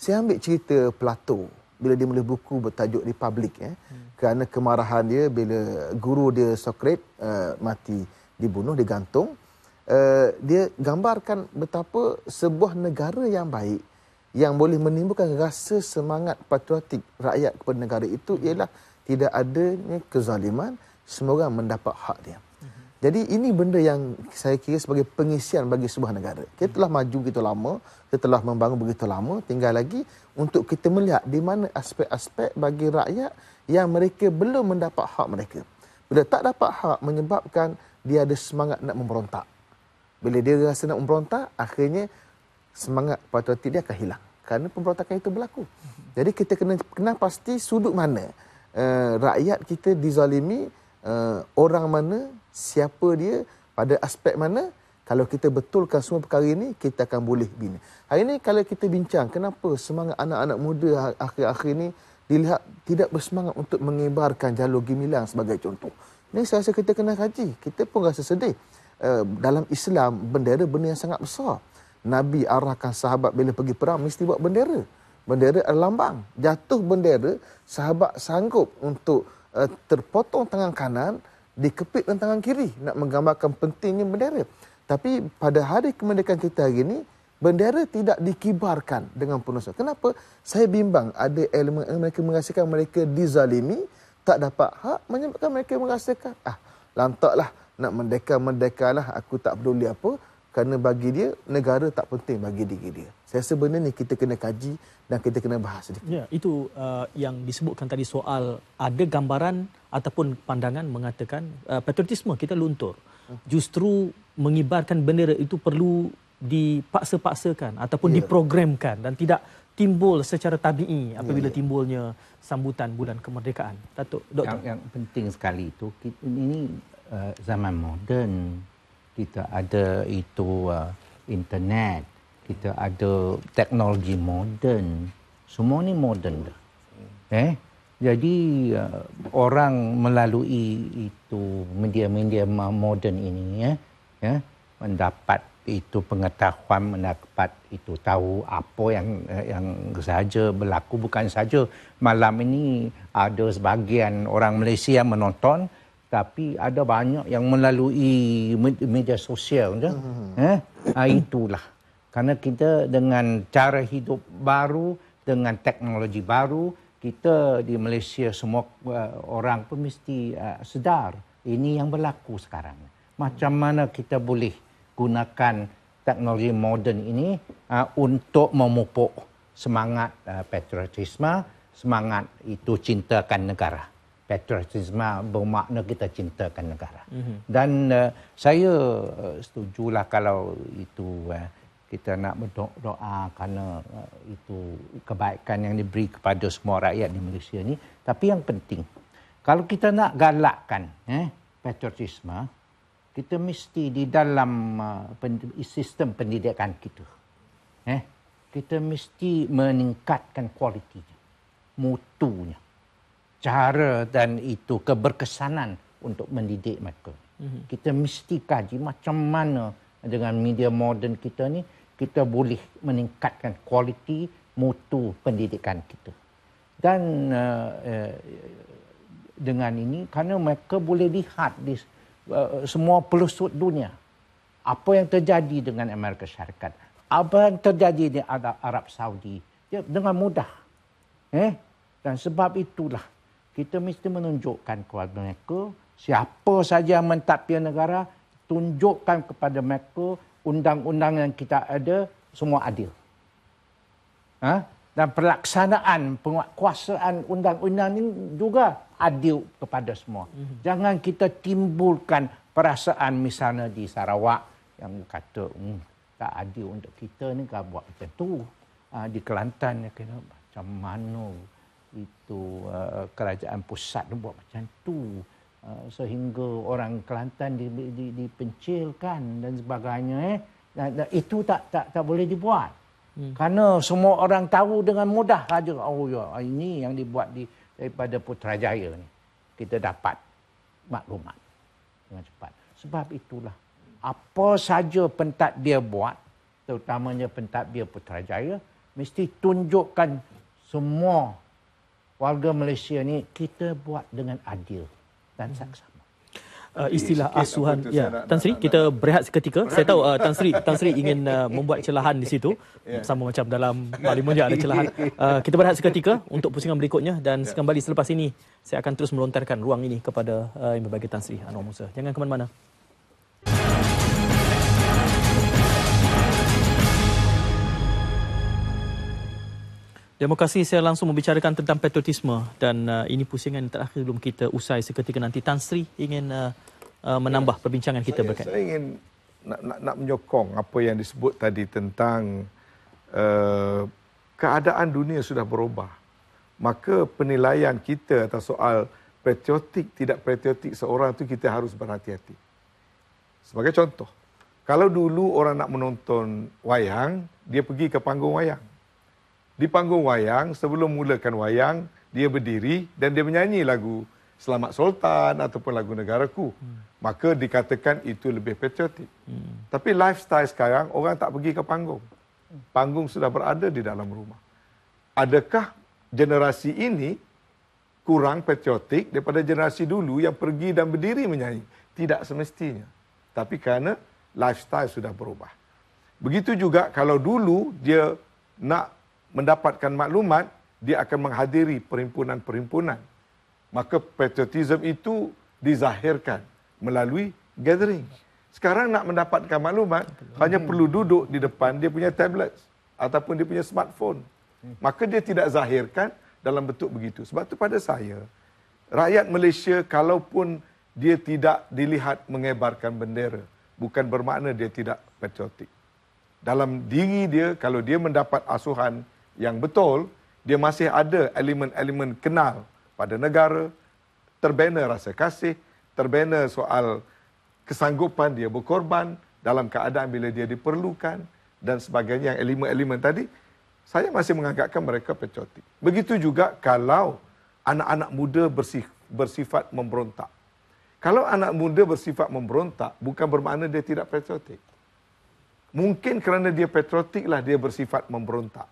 Saya ambil cerita Plato bila dia mula buku bertajuk Republik. Eh, hmm. Kerana kemarahan dia bila guru dia Socrates uh, mati dibunuh, digantung. Eh, dia gambarkan betapa sebuah negara yang baik yang boleh menimbulkan rasa semangat patriotik rakyat kepada negara itu mm-hmm. ialah tidak adanya kezaliman semua orang mendapat hak dia. Mm-hmm. Jadi ini benda yang saya kira sebagai pengisian bagi sebuah negara. Kita mm-hmm. maju begitu lama, kita telah membangun begitu lama, tinggal lagi untuk kita melihat di mana aspek-aspek bagi rakyat yang mereka belum mendapat hak mereka. Bila tak dapat hak menyebabkan dia ada semangat nak memberontak. Bila dia rasa nak memberontak, akhirnya semangat patriotik dia akan hilang. Kerana pemberontakan itu berlaku. Jadi kita kena kena pasti sudut mana uh, rakyat kita dizalimi, uh, orang mana, siapa dia, pada aspek mana. Kalau kita betulkan semua perkara ini, kita akan boleh bina. Hari ini kalau kita bincang kenapa semangat anak-anak muda ha-, akhir-akhir ini dilihat tidak bersemangat untuk mengibarkan jalur gemilang sebagai contoh. Ini saya rasa kita kena kaji. Kita pun rasa sedih. Eh, dalam Islam bendera benda yang sangat besar. Nabi arahkan sahabat bila pergi perang mesti bawa bendera. Bendera adalah lambang. Jatuh bendera, sahabat sanggup untuk uh, terpotong tangan kanan, dikepit dengan tangan kiri nak menggambarkan pentingnya bendera. Tapi pada hari kemerdekaan kita hari ini, bendera tidak dikibarkan dengan penuh semangat. Kenapa? Saya bimbang ada elemen yang mereka mengasihkan mereka dizalimi, tak dapat hak menyebabkan mereka mengasihkan. ah, lantaklah nak merdeka merdekalah aku tak peduli apa kerana bagi dia negara tak penting bagi diri dia. Saya rasa benda ni kita kena kaji dan kita kena bahas sedikit. Ya, itu uh, yang disebutkan tadi soal ada gambaran ataupun pandangan mengatakan uh, patriotisme kita luntur. Hmm. Justru mengibarkan bendera itu perlu dipaksa-paksakan ataupun ya. diprogramkan dan tidak timbul secara tabii apabila ya, ya. timbulnya sambutan bulan kemerdekaan. Datuk Yang, yang penting sekali itu ini Eh, zaman moden kita ada itu uh, internet kita ada teknologi moden semua ni moden dah eh jadi uh, orang melalui itu media-media moden ini ya eh, eh, mendapat itu pengetahuan mendapat itu tahu apa yang yang saja berlaku bukan saja malam ini ada sebahagian orang Malaysia menonton tapi ada banyak yang melalui media sosial je. hmm Eh? Ha, itulah. Karena kita dengan cara hidup baru, dengan teknologi baru, kita di Malaysia semua uh, orang pun mesti uh, sedar ini yang berlaku sekarang. Macam mana kita boleh gunakan teknologi moden ini uh, untuk memupuk semangat uh, patriotisme, semangat itu cintakan negara patriotisme bermakna kita cintakan negara. Mm-hmm. Dan uh, saya uh, setujulah kalau itu uh, kita nak berdoa kerana uh, itu kebaikan yang diberi kepada semua rakyat di Malaysia ini. Tapi yang penting, kalau kita nak galakkan eh, patriotisme, kita mesti di dalam uh, sistem pendidikan kita. Eh, kita mesti meningkatkan kualitinya, mutunya cara dan itu keberkesanan untuk mendidik mereka. Mhm. Kita mesti kaji macam mana dengan media moden kita ni kita boleh meningkatkan kualiti mutu pendidikan kita. Dan uh, dengan ini kerana mereka boleh lihat di uh, semua pelosok dunia apa yang terjadi dengan Amerika Syarikat, apa yang terjadi di Arab Saudi dia dengan mudah. Eh? Dan sebab itulah kita mesti menunjukkan kepada mereka siapa saja yang mentadbir negara tunjukkan kepada mereka undang-undang yang kita ada semua adil. Ha? Dan pelaksanaan penguatkuasaan undang-undang ini juga adil kepada semua. Mm-hmm. Jangan kita timbulkan perasaan misalnya di Sarawak yang kata hmm, tak adil untuk kita ni kan buat macam tu. Ha, di Kelantan ni kena macam mana itu uh, kerajaan pusat buat macam tu uh, sehingga orang Kelantan di, di, dipencilkan dan sebagainya eh dan, dan itu tak tak tak boleh dibuat hmm. kerana semua orang tahu dengan mudah saja oh ya ini yang dibuat di daripada Putrajaya ni kita dapat maklumat dengan cepat sebab itulah apa saja pentad dia buat terutamanya pentad dia Putrajaya mesti tunjukkan semua warga Malaysia ni kita buat dengan adil dan mhm. saksama. Uh, istilah sikit asuhan ya nak, Tan Sri kita nak. berehat seketika berehat. saya tahu uh, Tan Sri Tan Sri ingin uh, membuat celahan di situ yeah. sama macam dalam parlimen ada celahan uh, kita berehat seketika untuk pusingan berikutnya dan yeah. Ya. kembali selepas ini saya akan terus melontarkan ruang ini kepada uh, yang berbagai Tan Sri Anwar Musa jangan ke mana-mana Demokrasi saya langsung membicarakan tentang patriotisme dan uh, ini pusingan yang terakhir belum kita usai seketika nanti. Tan Sri ingin uh, uh, menambah ya, perbincangan kita saya, berkaitan. Saya ingin nak, nak, nak menyokong apa yang disebut tadi tentang uh, keadaan dunia sudah berubah. Maka penilaian kita atas soal patriotik tidak patriotik seorang itu kita harus berhati-hati. Sebagai contoh, kalau dulu orang nak menonton wayang, dia pergi ke panggung wayang di panggung wayang sebelum mulakan wayang dia berdiri dan dia menyanyi lagu Selamat Sultan ataupun lagu negaraku. Hmm. Maka dikatakan itu lebih patriotik. Hmm. Tapi lifestyle sekarang orang tak pergi ke panggung. Hmm. Panggung sudah berada di dalam rumah. Adakah generasi ini kurang patriotik daripada generasi dulu yang pergi dan berdiri menyanyi? Tidak semestinya. Tapi kerana lifestyle sudah berubah. Begitu juga kalau dulu dia nak mendapatkan maklumat, dia akan menghadiri perhimpunan-perhimpunan. Maka patriotism itu dizahirkan melalui gathering. Sekarang nak mendapatkan maklumat, hmm. hanya perlu duduk di depan dia punya tablet ataupun dia punya smartphone. Maka dia tidak zahirkan dalam bentuk begitu. Sebab itu pada saya, rakyat Malaysia kalaupun dia tidak dilihat mengebarkan bendera, bukan bermakna dia tidak patriotik. Dalam diri dia, kalau dia mendapat asuhan yang betul, dia masih ada elemen-elemen kenal pada negara, terbina rasa kasih, terbina soal kesanggupan dia berkorban dalam keadaan bila dia diperlukan dan sebagainya yang elemen-elemen tadi, saya masih menganggapkan mereka patriotik. Begitu juga kalau anak-anak muda bersif, bersifat memberontak. Kalau anak muda bersifat memberontak, bukan bermakna dia tidak patriotik. Mungkin kerana dia patriotiklah dia bersifat memberontak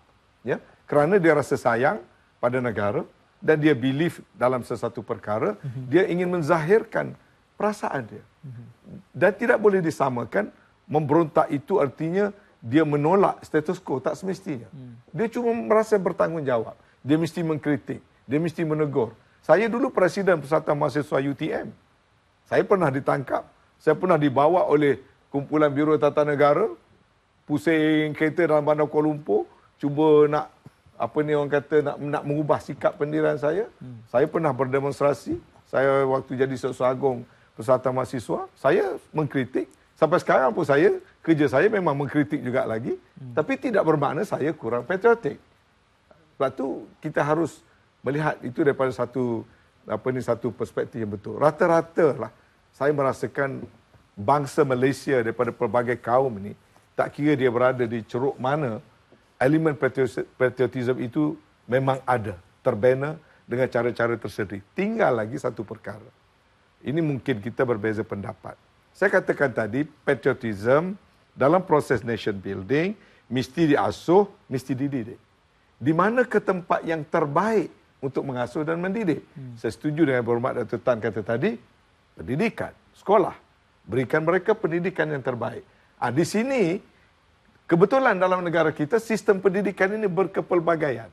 ya kerana dia rasa sayang pada negara dan dia believe dalam sesuatu perkara mm-hmm. dia ingin menzahirkan perasaan dia mm-hmm. dan tidak boleh disamakan memberontak itu artinya dia menolak status quo tak semestinya mm. dia cuma merasa bertanggungjawab dia mesti mengkritik dia mesti menegur saya dulu presiden persatuan mahasiswa UTM saya pernah ditangkap saya pernah dibawa oleh kumpulan biro tata negara pusing kereta dalam bandar Kuala Lumpur cuba nak apa ni orang kata nak nak mengubah sikap pendirian saya. Hmm. Saya pernah berdemonstrasi, saya waktu jadi seksua agung Persatuan Mahasiswa, saya mengkritik. Sampai sekarang pun saya kerja saya memang mengkritik juga lagi, hmm. tapi tidak bermakna saya kurang patriotik. Sebab tu kita harus melihat itu daripada satu apa ni satu perspektif yang betul. Rata-rata lah saya merasakan bangsa Malaysia daripada pelbagai kaum ini tak kira dia berada di ceruk mana elemen patriotisme itu memang ada, terbina dengan cara-cara tersendiri. Tinggal lagi satu perkara. Ini mungkin kita berbeza pendapat. Saya katakan tadi, patriotisme dalam proses nation building mesti diasuh, mesti dididik. Di mana ke tempat yang terbaik untuk mengasuh dan mendidik? Hmm. Saya setuju dengan Berhormat Dato' Tan kata tadi, pendidikan, sekolah. Berikan mereka pendidikan yang terbaik. Ah, di sini Kebetulan dalam negara kita sistem pendidikan ini berkepelbagaian.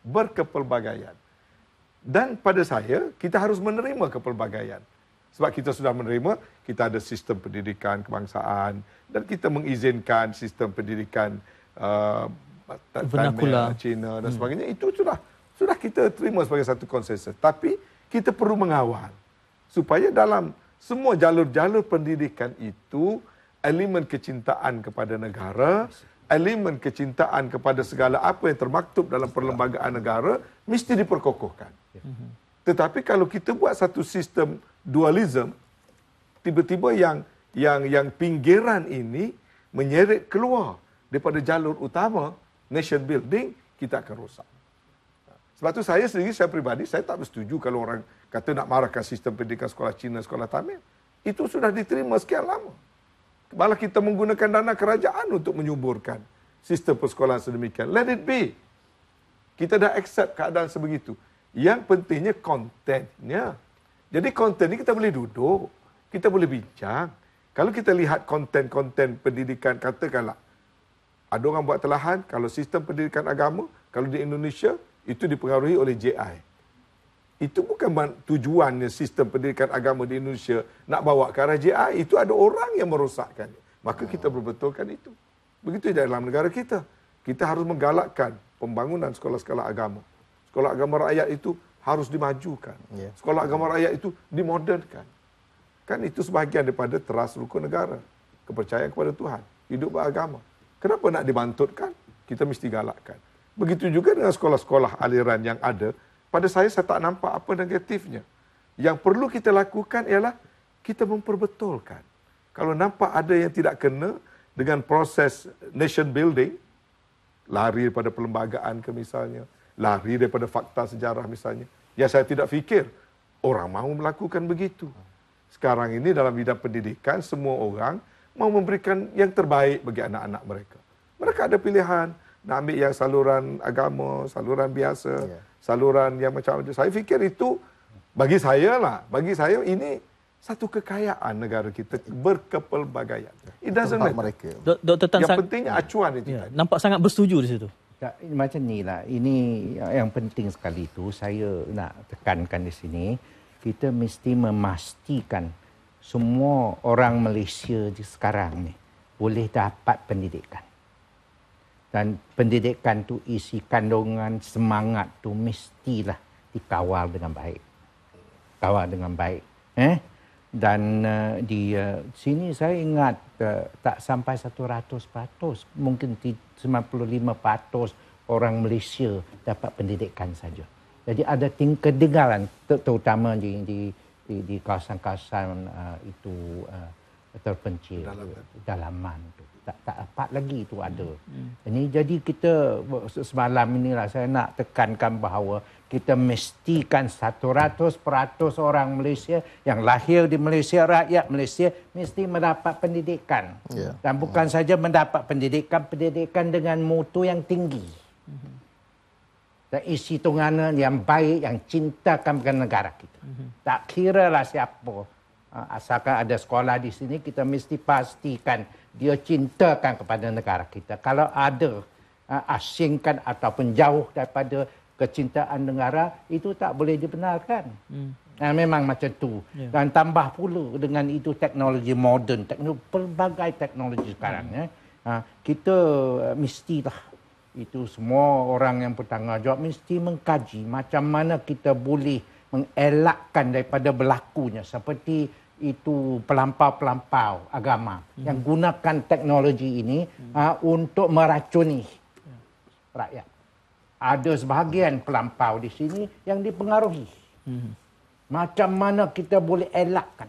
Berkepelbagaian. Dan pada saya kita harus menerima kepelbagaian. Sebab kita sudah menerima, kita ada sistem pendidikan kebangsaan dan kita mengizinkan sistem pendidikan uh, Cina dan hmm. sebagainya. Itu sudah sudah kita terima sebagai satu konsensus. Tapi kita perlu mengawal supaya dalam semua jalur-jalur pendidikan itu elemen kecintaan kepada negara, elemen kecintaan kepada segala apa yang termaktub dalam perlembagaan negara mesti diperkokohkan. Tetapi kalau kita buat satu sistem dualisme, tiba-tiba yang yang yang pinggiran ini menyeret keluar daripada jalur utama nation building, kita akan rosak. Sebab tu saya sendiri, saya pribadi, saya tak bersetuju kalau orang kata nak marahkan sistem pendidikan sekolah Cina, sekolah Tamil. Itu sudah diterima sekian lama malah kita menggunakan dana kerajaan untuk menyuburkan sistem persekolahan sedemikian. Let it be. Kita dah accept keadaan sebegitu. Yang pentingnya kontennya. Jadi konten ini kita boleh duduk, kita boleh bincang. Kalau kita lihat konten-konten pendidikan, katakanlah ada orang buat telahan kalau sistem pendidikan agama, kalau di Indonesia, itu dipengaruhi oleh JI itu bukan tujuannya sistem pendidikan agama di Indonesia nak bawa ke arah JIA. Itu ada orang yang merosakkan. Maka kita berbetulkan itu. Begitu dalam negara kita. Kita harus menggalakkan pembangunan sekolah-sekolah agama. Sekolah agama rakyat itu harus dimajukan. Ya. Sekolah agama rakyat itu dimodernkan. Kan itu sebahagian daripada teras rukun negara. Kepercayaan kepada Tuhan. Hidup beragama. Kenapa nak dibantutkan? Kita mesti galakkan. Begitu juga dengan sekolah-sekolah aliran yang ada pada saya saya tak nampak apa negatifnya. Yang perlu kita lakukan ialah kita memperbetulkan. Kalau nampak ada yang tidak kena dengan proses nation building, lari daripada perlembagaan ke misalnya, lari daripada fakta sejarah misalnya, ya saya tidak fikir orang mahu melakukan begitu. Sekarang ini dalam bidang pendidikan, semua orang mahu memberikan yang terbaik bagi anak-anak mereka. Mereka ada pilihan nak ambil yang saluran agama, saluran biasa, yeah saluran yang macam itu. Saya fikir itu bagi saya lah, bagi saya ini satu kekayaan negara kita berkepelbagaian. It doesn't matter. Mereka. Dr. Tan yang pentingnya acuan itu. Ya, tadi. Nampak sangat bersetuju di situ. macam ni lah. Ini yang penting sekali itu saya nak tekankan di sini. Kita mesti memastikan semua orang Malaysia di sekarang ni boleh dapat pendidikan dan pendidikan tu isi kandungan semangat tu mestilah dikawal dengan baik kawal dengan baik eh dan uh, eh, di uh, sini saya ingat uh, tak sampai 100% mungkin 95% orang Malaysia dapat pendidikan saja jadi ada tingkat kedengaran terutama di di di, di kawasan-kawasan uh, itu uh, terpencil dalaman tu tak tak dapat lagi tu hmm. ada. Hmm. Ini jadi kita semalam inilah saya nak tekankan bahawa kita mestikan 100% orang Malaysia yang lahir di Malaysia rakyat Malaysia mesti mendapat pendidikan. Yeah. Dan bukan yeah. saja mendapat pendidikan pendidikan dengan mutu yang tinggi. Hmm. Dan isi tungana yang baik yang cintakan negara kita. Hmm. Tak kira lah siapa ha, asalkan ada sekolah di sini kita mesti pastikan dia cintakan kepada negara kita. Kalau ada ah, asingkan atau penjauh daripada kecintaan negara, itu tak boleh dibenarkan. Hmm. Nah, memang macam tu. Yeah. Dan tambah pula dengan itu teknologi moden, teknologi, pelbagai teknologi hmm. sekarang. Hmm. Eh. Ha, kita ah, mestilah itu semua orang yang bertanggungjawab mesti mengkaji macam mana kita boleh mengelakkan daripada berlakunya seperti itu pelampau-pelampau agama hmm. yang gunakan teknologi ini hmm. uh, untuk meracuni hmm. rakyat. Ada sebahagian pelampau di sini yang dipengaruhi. Hmm. Macam mana kita boleh elakkan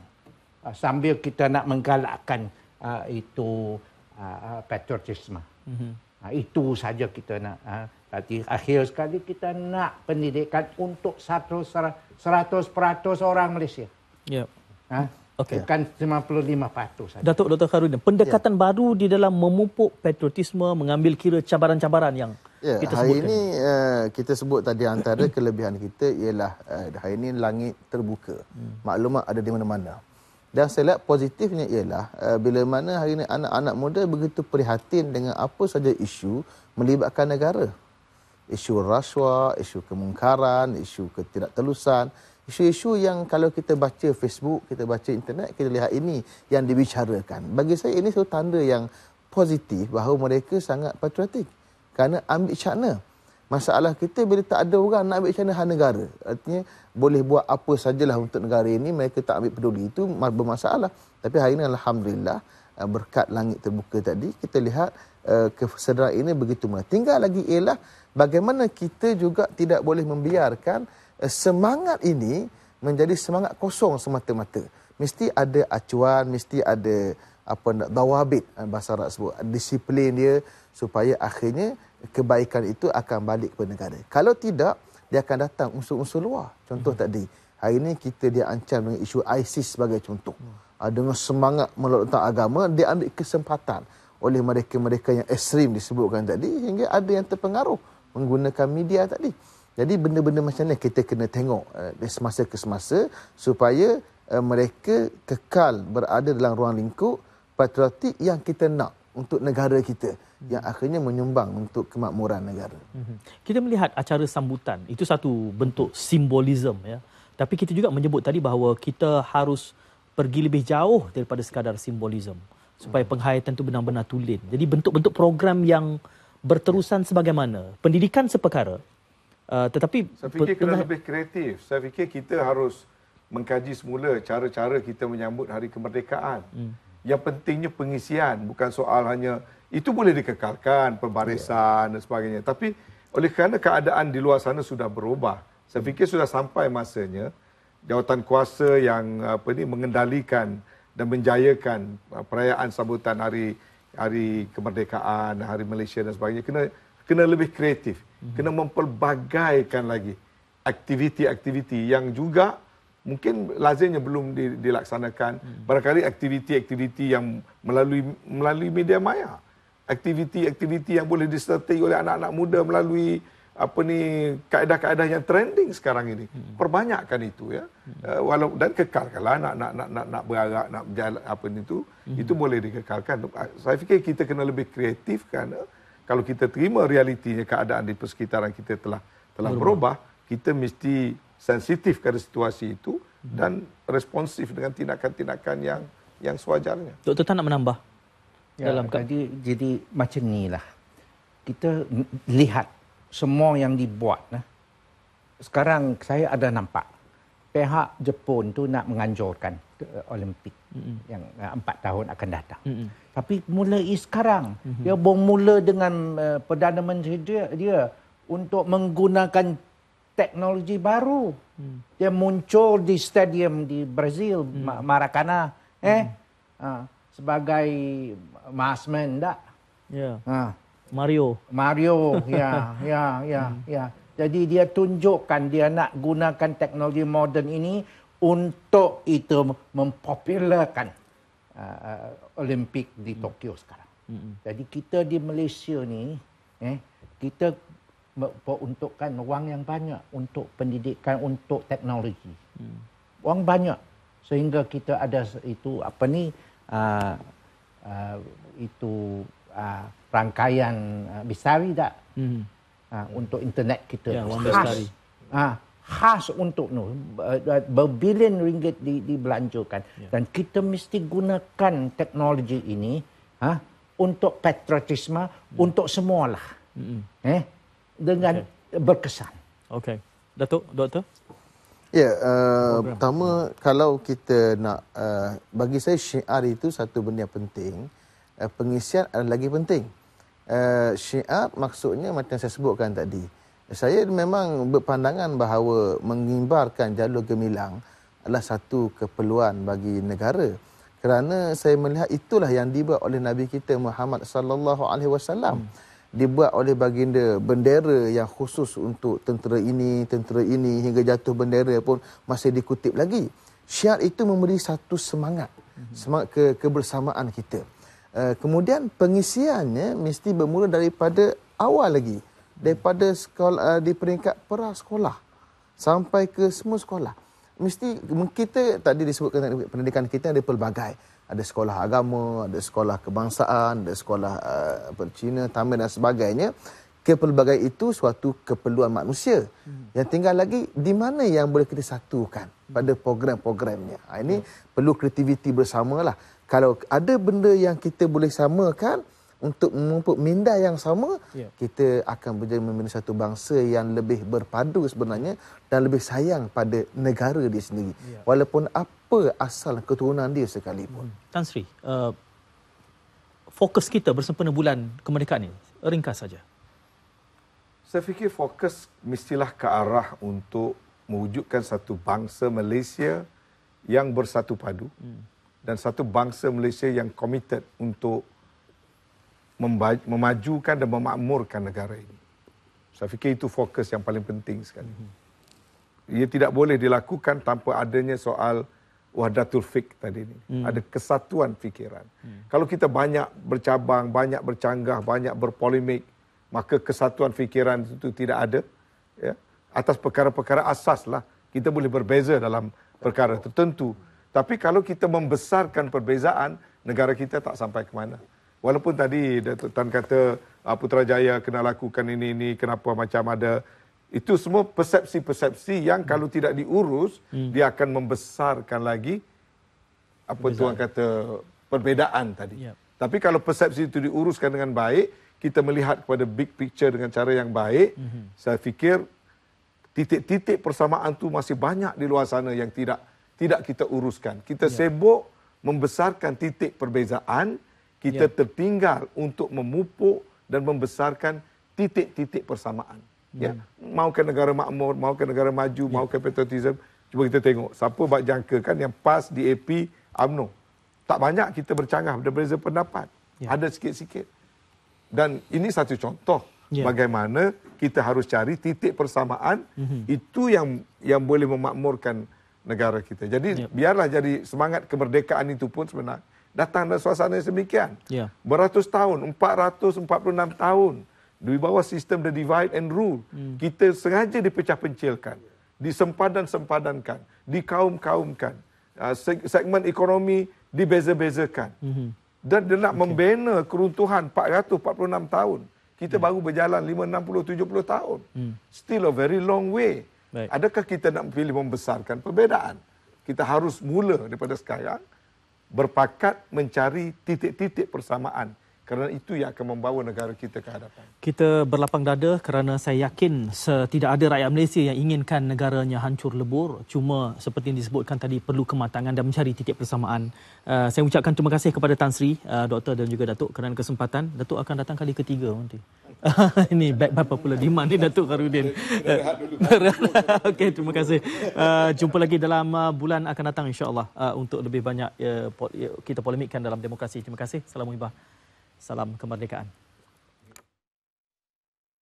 uh, sambil kita nak menggalakkan uh, itu uh, patriotisme. Hmm. Uh, itu saja kita nak. Uh, tadi akhir sekali kita nak pendidikan untuk 100%, 100% orang Malaysia. Yep. Ya. Huh? Okay. Bukan 95% Datuk Dr. Karudin, pendekatan yeah. baru di dalam memupuk patriotisme mengambil kira cabaran-cabaran yang yeah. kita sebutkan. Hari ini uh, kita sebut tadi antara kelebihan kita ialah uh, hari ini langit terbuka. Hmm. Maklumat ada di mana-mana. Dan saya lihat positifnya ialah uh, bila mana hari ini anak-anak muda begitu prihatin dengan apa saja isu melibatkan negara. Isu rasuah, isu kemungkaran, isu ketidaktelusan isu-isu yang kalau kita baca Facebook, kita baca internet, kita lihat ini yang dibicarakan. Bagi saya ini satu tanda yang positif bahawa mereka sangat patriotik kerana ambil cakna. Masalah kita bila tak ada orang nak ambil cakna hal negara. Artinya boleh buat apa sajalah untuk negara ini, mereka tak ambil peduli. Itu bermasalah. Tapi hari ini Alhamdulillah eh, berkat langit terbuka tadi, kita lihat eh, kesedaran ini begitu mulai. Tinggal lagi ialah bagaimana kita juga tidak boleh membiarkan Eh, semangat ini menjadi semangat kosong semata-mata. Mesti ada acuan, mesti ada apa nak dawabit eh, bahasa Arab sebut disiplin dia supaya akhirnya kebaikan itu akan balik kepada negara. Kalau tidak, dia akan datang unsur-unsur luar. Contoh hmm. tadi, hari ini kita dia ancam dengan isu ISIS sebagai contoh. Hmm. dengan semangat melontar agama, dia ambil kesempatan oleh mereka-mereka yang ekstrim disebutkan tadi sehingga ada yang terpengaruh menggunakan media tadi. Jadi benda-benda macam ni kita kena tengok uh, semasa ke semasa supaya eh, mereka kekal berada dalam ruang lingkup patriotik yang kita nak untuk negara kita yang hmm. akhirnya menyumbang untuk kemakmuran negara. Hmm. Kita melihat acara sambutan itu satu bentuk simbolisme ya. Tapi kita juga menyebut tadi bahawa kita harus pergi lebih jauh daripada sekadar simbolisme supaya hmm. penghayatan itu benar-benar tulen. Jadi bentuk-bentuk program yang berterusan sebagaimana pendidikan seperkara, Uh, tetapi saya fikir kena lebih kreatif. Saya fikir kita harus mengkaji semula cara-cara kita menyambut hari kemerdekaan. Hmm. Yang pentingnya pengisian bukan soal hanya itu boleh dikekalkan pembarisan dan sebagainya. Tapi oleh kerana keadaan di luar sana sudah berubah, saya fikir sudah sampai masanya jawatan kuasa yang apa ni mengendalikan dan menjayakan uh, perayaan sambutan hari hari kemerdekaan, hari Malaysia dan sebagainya kena kena lebih kreatif hmm. kena memperbagaikan lagi aktiviti-aktiviti yang juga mungkin lazimnya belum di, dilaksanakan hmm. barangkali aktiviti-aktiviti yang melalui melalui media maya aktiviti-aktiviti yang boleh disertai oleh anak-anak muda melalui apa ni kaedah-kaedah yang trending sekarang ini hmm. perbanyakkan itu ya hmm. uh, walau dan kekalkanlah nak nak nak nak, nak berarak nak berjalan apa ni tu hmm. itu boleh dikekalkan saya fikir kita kena lebih kreatif kan uh, eh, kalau kita terima realitinya keadaan di persekitaran kita telah telah berubah, berubah kita mesti sensitif kepada situasi itu dan responsif dengan tindakan-tindakan yang yang sewajarnya. Doktor tak nak menambah ya, dalam tadi jadi macam inilah. Kita lihat semua yang dibuat nah. Sekarang saya ada nampak pihak Jepun tu nak menganjurkan Olimpik mm-hmm. yang empat tahun akan datang. Mm-hmm. Tapi mulai sekarang mm-hmm. dia bermula dengan uh, perdana menteri dia, dia untuk menggunakan teknologi baru. Mm. Dia muncul di stadium di Brazil mm. Maracana eh mm. uh, sebagai masman tak? Ya. Yeah. Ha. Uh. Mario. Mario ya ya ya mm. ya. Jadi dia tunjukkan dia nak gunakan teknologi moden ini untuk itu mempopularkan uh, Olimpik di hmm. Tokyo hmm. sekarang. Hmm. Jadi kita di Malaysia ni, eh, kita peruntukkan wang yang banyak untuk pendidikan, untuk teknologi. Hmm. Wang banyak sehingga kita ada itu apa ni uh, uh, itu uh, rangkaian uh, besar tidak? Hmm ha, untuk internet kita yeah, ya, khas ha, khas untuk nur berbilion ringgit di, dibelanjakan yeah. dan kita mesti gunakan teknologi ini ha, untuk patriotisme yeah. Hmm. untuk semualah mm-hmm. eh dengan okay. berkesan Okay, datuk doktor Ya, yeah, uh, pertama kalau kita nak uh, bagi saya syiar itu satu benda penting, uh, pengisian adalah lagi penting uh, eh, syiar maksudnya macam saya sebutkan tadi. Saya memang berpandangan bahawa mengimbarkan jalur gemilang adalah satu keperluan bagi negara. Kerana saya melihat itulah yang dibuat oleh Nabi kita Muhammad sallallahu alaihi wasallam. Dibuat oleh baginda bendera yang khusus untuk tentera ini, tentera ini hingga jatuh bendera pun masih dikutip lagi. Syiar itu memberi satu semangat, semangat ke kebersamaan kita. Eh, kemudian pengisiannya mesti bermula daripada awal lagi daripada sekolah eh, uh, di peringkat prasekolah sampai ke semua sekolah mesti kita tadi disebutkan pendidikan kita ada pelbagai ada sekolah agama ada sekolah kebangsaan ada sekolah uh, Cina Tamil dan sebagainya kepelbagai itu suatu keperluan manusia hmm. yang tinggal lagi di mana yang boleh kita satukan pada program-programnya ha, ini hmm. perlu kreativiti bersamalah kalau ada benda yang kita boleh samakan untuk mempunyai minda yang sama, yeah. kita akan menjadi memiliki satu bangsa yang lebih berpadu sebenarnya dan lebih sayang pada negara dia sendiri. Yeah. Walaupun apa asal keturunan dia sekalipun. Hmm. Tan Sri, uh, fokus kita bersempena bulan kemerdekaan ini, ringkas saja. Saya fikir fokus mestilah ke arah untuk mewujudkan satu bangsa Malaysia yang bersatu padu. Hmm dan satu bangsa Malaysia yang komited untuk memajukan dan memakmurkan negara ini. Saya fikir itu fokus yang paling penting sekali. Ia tidak boleh dilakukan tanpa adanya soal wadatul fik tadi ini. Hmm. Ada kesatuan fikiran. Hmm. Kalau kita banyak bercabang, banyak bercanggah, banyak berpolemik, maka kesatuan fikiran itu tidak ada. Ya? Atas perkara-perkara asaslah Kita boleh berbeza dalam perkara tertentu. Tapi kalau kita membesarkan perbezaan, negara kita tak sampai ke mana. Walaupun tadi Datuk Tan kata ah, Putrajaya kena lakukan ini, ini, kenapa macam ada. Itu semua persepsi-persepsi yang hmm. kalau tidak diurus, hmm. dia akan membesarkan lagi apa Tuhan kata perbedaan tadi. Yep. Ya. Tapi kalau persepsi itu diuruskan dengan baik, kita melihat kepada big picture dengan cara yang baik, mm-hmm. saya fikir titik-titik persamaan tu masih banyak di luar sana yang tidak tidak kita uruskan. Kita ya. sibuk membesarkan titik perbezaan, kita ya. tertinggal untuk memupuk dan membesarkan titik-titik persamaan. Ya. ya. Mau ke negara makmur, mau ke negara maju, ya. mau ke patriotisme. cuba kita tengok siapa bak jangka kan yang PAS, di DAP, UMNO. Tak banyak kita bercanggah berbeza pendapat. Ya. Ada sikit-sikit. Dan ini satu contoh ya. bagaimana kita harus cari titik persamaan mm-hmm. itu yang yang boleh memakmurkan negara kita. Jadi yep. Ya. biarlah jadi semangat kemerdekaan itu pun sebenarnya datang dari suasana yang demikian. Yeah. Beratus tahun, 446 tahun di bawah sistem the divide and rule. Hmm. Kita sengaja dipecah-pencilkan, disempadan-sempadankan, dikaum-kaumkan. Ah, segmen ekonomi dibeza-bezakan. Mm-hmm. Dan dia nak okay. membina keruntuhan 446 tahun. Kita yeah. Hmm. baru berjalan 50, 60, 70 tahun. Mm. Still a very long way. Baik. Adakah kita nak pilih membesarkan perbezaan? Kita harus mula daripada sekarang berpakat mencari titik-titik persamaan kerana itu yang akan membawa negara kita ke hadapan. Kita berlapang dada kerana saya yakin tidak ada rakyat Malaysia yang inginkan negaranya hancur lebur. Cuma seperti yang disebutkan tadi perlu kematangan dan mencari titik persamaan. Uh, saya ucapkan terima kasih kepada Tan Sri, uh, Doktor dan juga Datuk kerana kesempatan. Datuk akan datang kali ketiga nanti. Ini back by popular demand ni Datuk Karudin. Okey, terima kasih. Uh, jumpa lagi dalam uh, bulan akan datang insya-Allah uh, untuk lebih banyak uh, ya, kita polemikkan dalam demokrasi. Terima kasih. Assalamualaikum. Salam kemerdekaan.